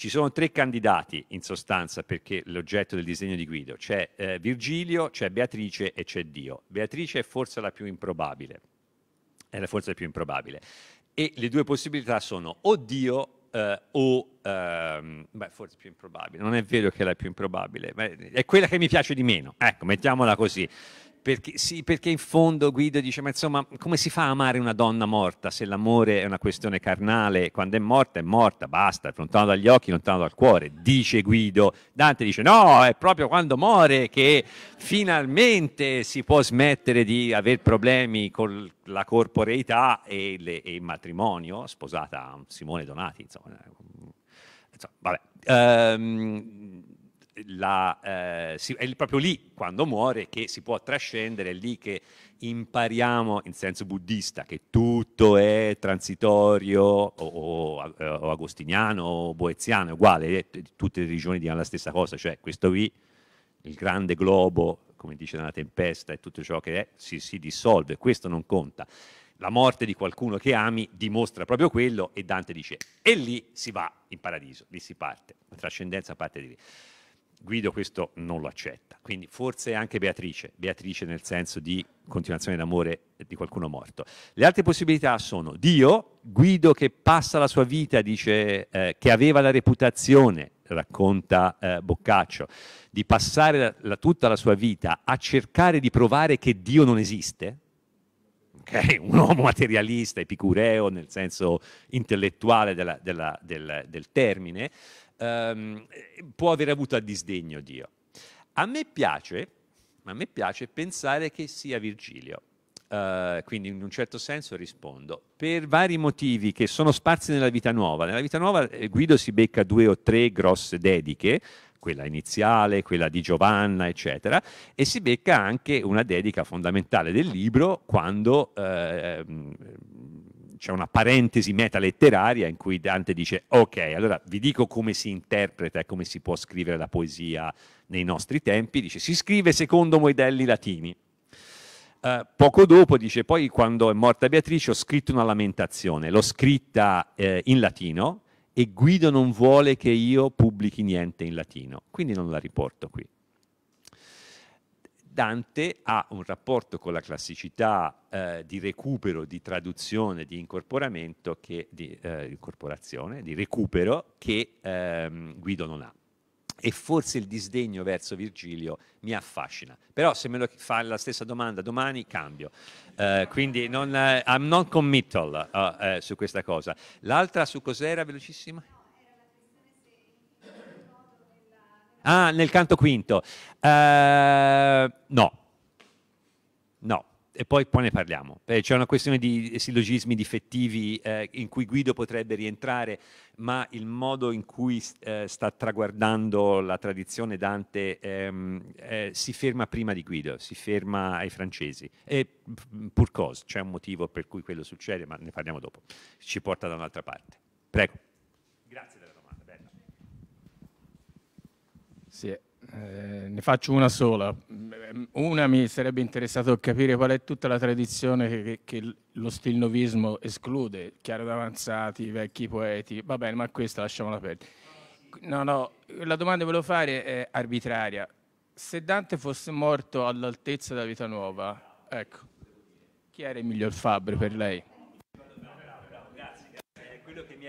Ci sono tre candidati in sostanza perché l'oggetto del disegno di Guido, c'è eh, Virgilio, c'è Beatrice e c'è Dio. Beatrice è forse la più improbabile, è la forza più improbabile. E le due possibilità sono o Dio eh, o, ehm, beh, forse più improbabile, non è vero che è la più improbabile, ma è quella che mi piace di meno, ecco, mettiamola così. Perché, sì, perché in fondo Guido dice, ma insomma, come si fa a amare una donna morta se l'amore è una questione carnale? Quando è morta, è morta, basta, è lontano dagli occhi, lontano dal cuore, dice Guido. Dante dice, no, è proprio quando muore che finalmente si può smettere di avere problemi con la corporeità e, le, e il matrimonio, sposata Simone Donati, insomma. Eh, insomma vabbè. Um, la, eh, si, è proprio lì, quando muore, che si può trascendere, è lì che impariamo in senso buddista che tutto è transitorio o, o, eh, o agostiniano o boeziano, è uguale, eh, tutte le religioni dicono la stessa cosa, cioè questo qui, il grande globo, come dice nella tempesta e tutto ciò che è, si, si dissolve, questo non conta. La morte di qualcuno che ami dimostra proprio quello e Dante dice e lì si va in paradiso, lì si parte, la trascendenza parte di lì. Guido questo non lo accetta, quindi forse anche Beatrice, Beatrice nel senso di continuazione d'amore di qualcuno morto. Le altre possibilità sono Dio, Guido che passa la sua vita, dice eh, che aveva la reputazione, racconta eh, Boccaccio, di passare la, la, tutta la sua vita a cercare di provare che Dio non esiste, Okay, un uomo materialista, epicureo nel senso intellettuale della, della, del, del, termine, ehm, può aver avuto a disdegno Dio. A me piace, a me piace pensare che sia Virgilio. Uh, quindi in un certo senso rispondo, per vari motivi che sono sparsi nella vita nuova. Nella vita nuova eh, Guido si becca due o tre grosse dediche, quella iniziale, quella di Giovanna, eccetera, e si becca anche una dedica fondamentale del libro quando eh, c'è una parentesi metaletteraria in cui Dante dice ok, allora vi dico come si interpreta e come si può scrivere la poesia nei nostri tempi, dice si scrive secondo modelli latini. Eh, poco dopo dice poi quando è morta Beatrice ho scritto una lamentazione, l'ho scritta eh, in latino e Guido non vuole che io pubblichi niente in latino, quindi non la riporto qui. Dante ha un rapporto con la classicità eh, di recupero, di traduzione, di incorporamento, che, di, eh, incorporazione, di recupero che ehm, Guido non ha. E forse il disdegno verso Virgilio mi affascina. Però se me lo fa la stessa domanda domani cambio. Eh, quindi non, eh, I'm non committal eh, eh, su questa cosa. L'altra su cos'era velocissima? Ah, nel canto quinto. Uh, no. No. E poi, poi ne parliamo. Eh, c'è una questione di sillogismi difettivi eh, in cui Guido potrebbe rientrare, ma il modo in cui eh, sta traguardando la tradizione Dante ehm, eh, si ferma prima di Guido, si ferma ai francesi. E pur cosa, c'è un motivo per cui quello succede, ma ne parliamo dopo. Ci porta da un'altra parte. Prego. Sì, eh, ne faccio una sola. Una mi sarebbe interessato capire qual è tutta la tradizione che, che lo stilnovismo esclude, Chiaro d'Avanzati, vecchi poeti, va bene, ma questa lasciamola perdere. No, no, la domanda che volevo fare è arbitraria. Se Dante fosse morto all'altezza della vita nuova, ecco, chi era il miglior Fabre per lei?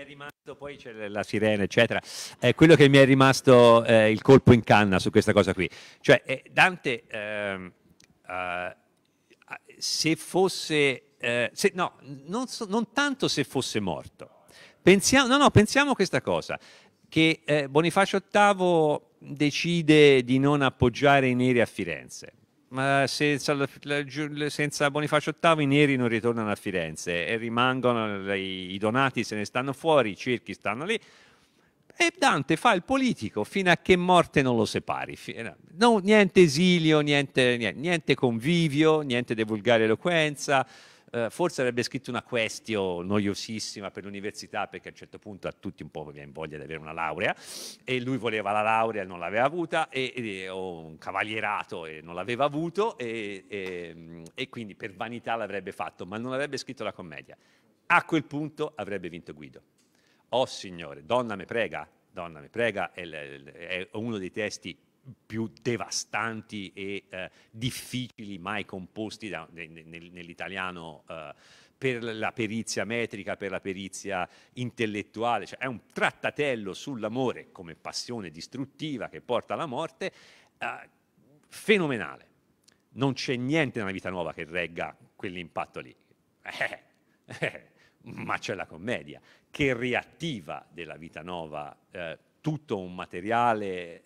è rimasto, poi c'è la sirena, eccetera. È eh, quello che mi è rimasto eh, il colpo in canna su questa cosa qui. Cioè, eh, Dante, ehm, eh, se fosse, eh, se, no, non, so, non, tanto se fosse morto. Pensiamo, no, no, pensiamo a questa cosa, che Bonifacio VIII decide di non appoggiare i neri a Firenze ma senza, senza Bonifacio VIII i neri non ritornano a Firenze e rimangono i, donati se ne stanno fuori, i circhi stanno lì. E Dante fa il politico fino a che morte non lo separi. Eh, no, niente esilio, niente, niente, niente convivio, niente divulgare eloquenza. Eh, forse avrebbe scritto una question noiosissima per l'università perché a un certo punto a tutti un po' viene voglia di avere una laurea e lui voleva la laurea e non l'aveva avuta e, e o un cavalierato e non l'aveva avuto e, e, e quindi per vanità l'avrebbe fatto ma non avrebbe scritto la commedia. A quel punto avrebbe vinto Guido. Oh Signore, donna me prega, donna me prega è, è uno dei testi più devastanti e eh, difficili mai composti da, nel, nell'italiano eh, per la perizia metrica, per la perizia intellettuale, cioè è un trattatello sull'amore come passione distruttiva che porta alla morte, eh, fenomenale. Non c'è niente nella vita nuova che regga quell'impatto lì. Eh, eh, ma c'è la commedia che riattiva della vita nuova eh, tutto un materiale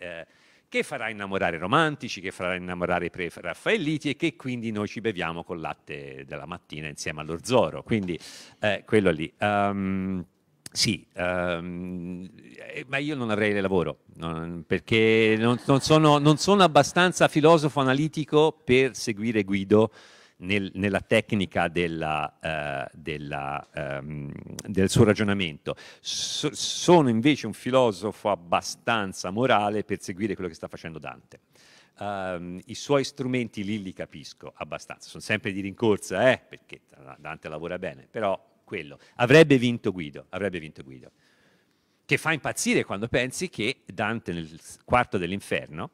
che farà innamorare i romantici, che farà innamorare i pre-raffaelliti e che quindi noi ci beviamo col latte della mattina insieme allo zoro. Quindi eh, quello lì. Um, sì, um, eh, ma io non avrei lavoro non, perché non, non, sono, non sono abbastanza filosofo analitico per seguire Guido nel, nella tecnica della, eh, della, ehm, del suo ragionamento. So, sono invece un filosofo abbastanza morale per seguire quello che sta facendo Dante. Um, I suoi strumenti lì li capisco abbastanza, sono sempre di rincorsa, eh, perché Dante lavora bene, però quello. Avrebbe vinto Guido, avrebbe vinto Guido. Che fa impazzire quando pensi che Dante nel quarto dell'inferno,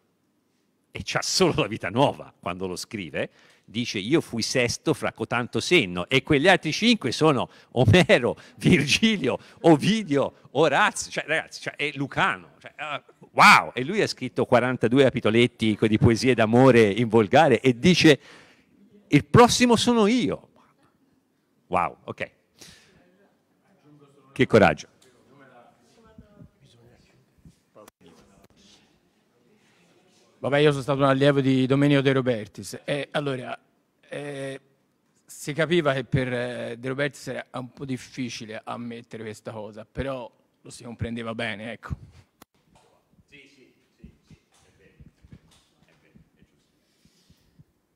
e c'ha solo la vita nuova quando lo scrive, dice io fui sesto fra cotanto senno e quegli altri cinque sono Omero, Virgilio, Ovidio, Orazio, cioè ragazzi, cioè, è Lucano, cioè, uh, wow! E lui ha scritto 42 capitoletti di poesie d'amore in volgare e dice il prossimo sono io. Wow, ok. Che coraggio. Vabbè, io sono stato un allievo di Domenico De Robertis e allora eh, si capiva che per eh, De Robertis era un po' difficile ammettere questa cosa, però lo si comprendeva bene, ecco.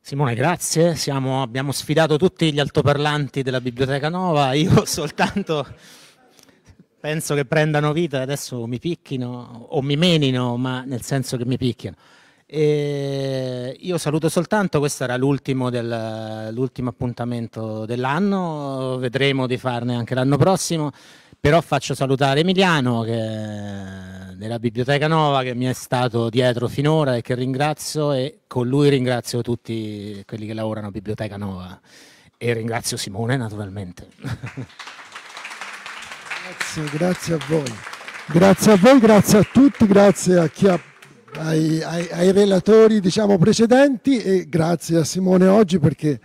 Simone, grazie. Siamo, abbiamo sfidato tutti gli altoparlanti della Biblioteca Nova, io soltanto penso che prendano vita, adesso mi picchino o mi menino, ma nel senso che mi picchiano. E io saluto soltanto, questo era l'ultimo, del, l'ultimo appuntamento dell'anno, vedremo di farne anche l'anno prossimo, però faccio salutare Emiliano che, della Biblioteca Nova che mi è stato dietro finora e che ringrazio e con lui ringrazio tutti quelli che lavorano a Biblioteca Nova e ringrazio Simone naturalmente. Grazie, grazie a voi. Grazie a voi, grazie a tutti, grazie a chi ha ai, ai, ai relatori diciamo, precedenti e grazie a Simone oggi perché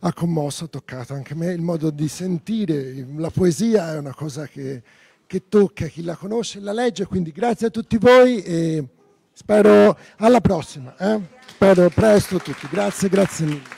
ha commosso, ha toccato anche me il modo di sentire. La poesia è una cosa che, che tocca chi la conosce, e la legge, quindi grazie a tutti voi e spero alla prossima. Eh? Spero presto a tutti. Grazie, grazie mille.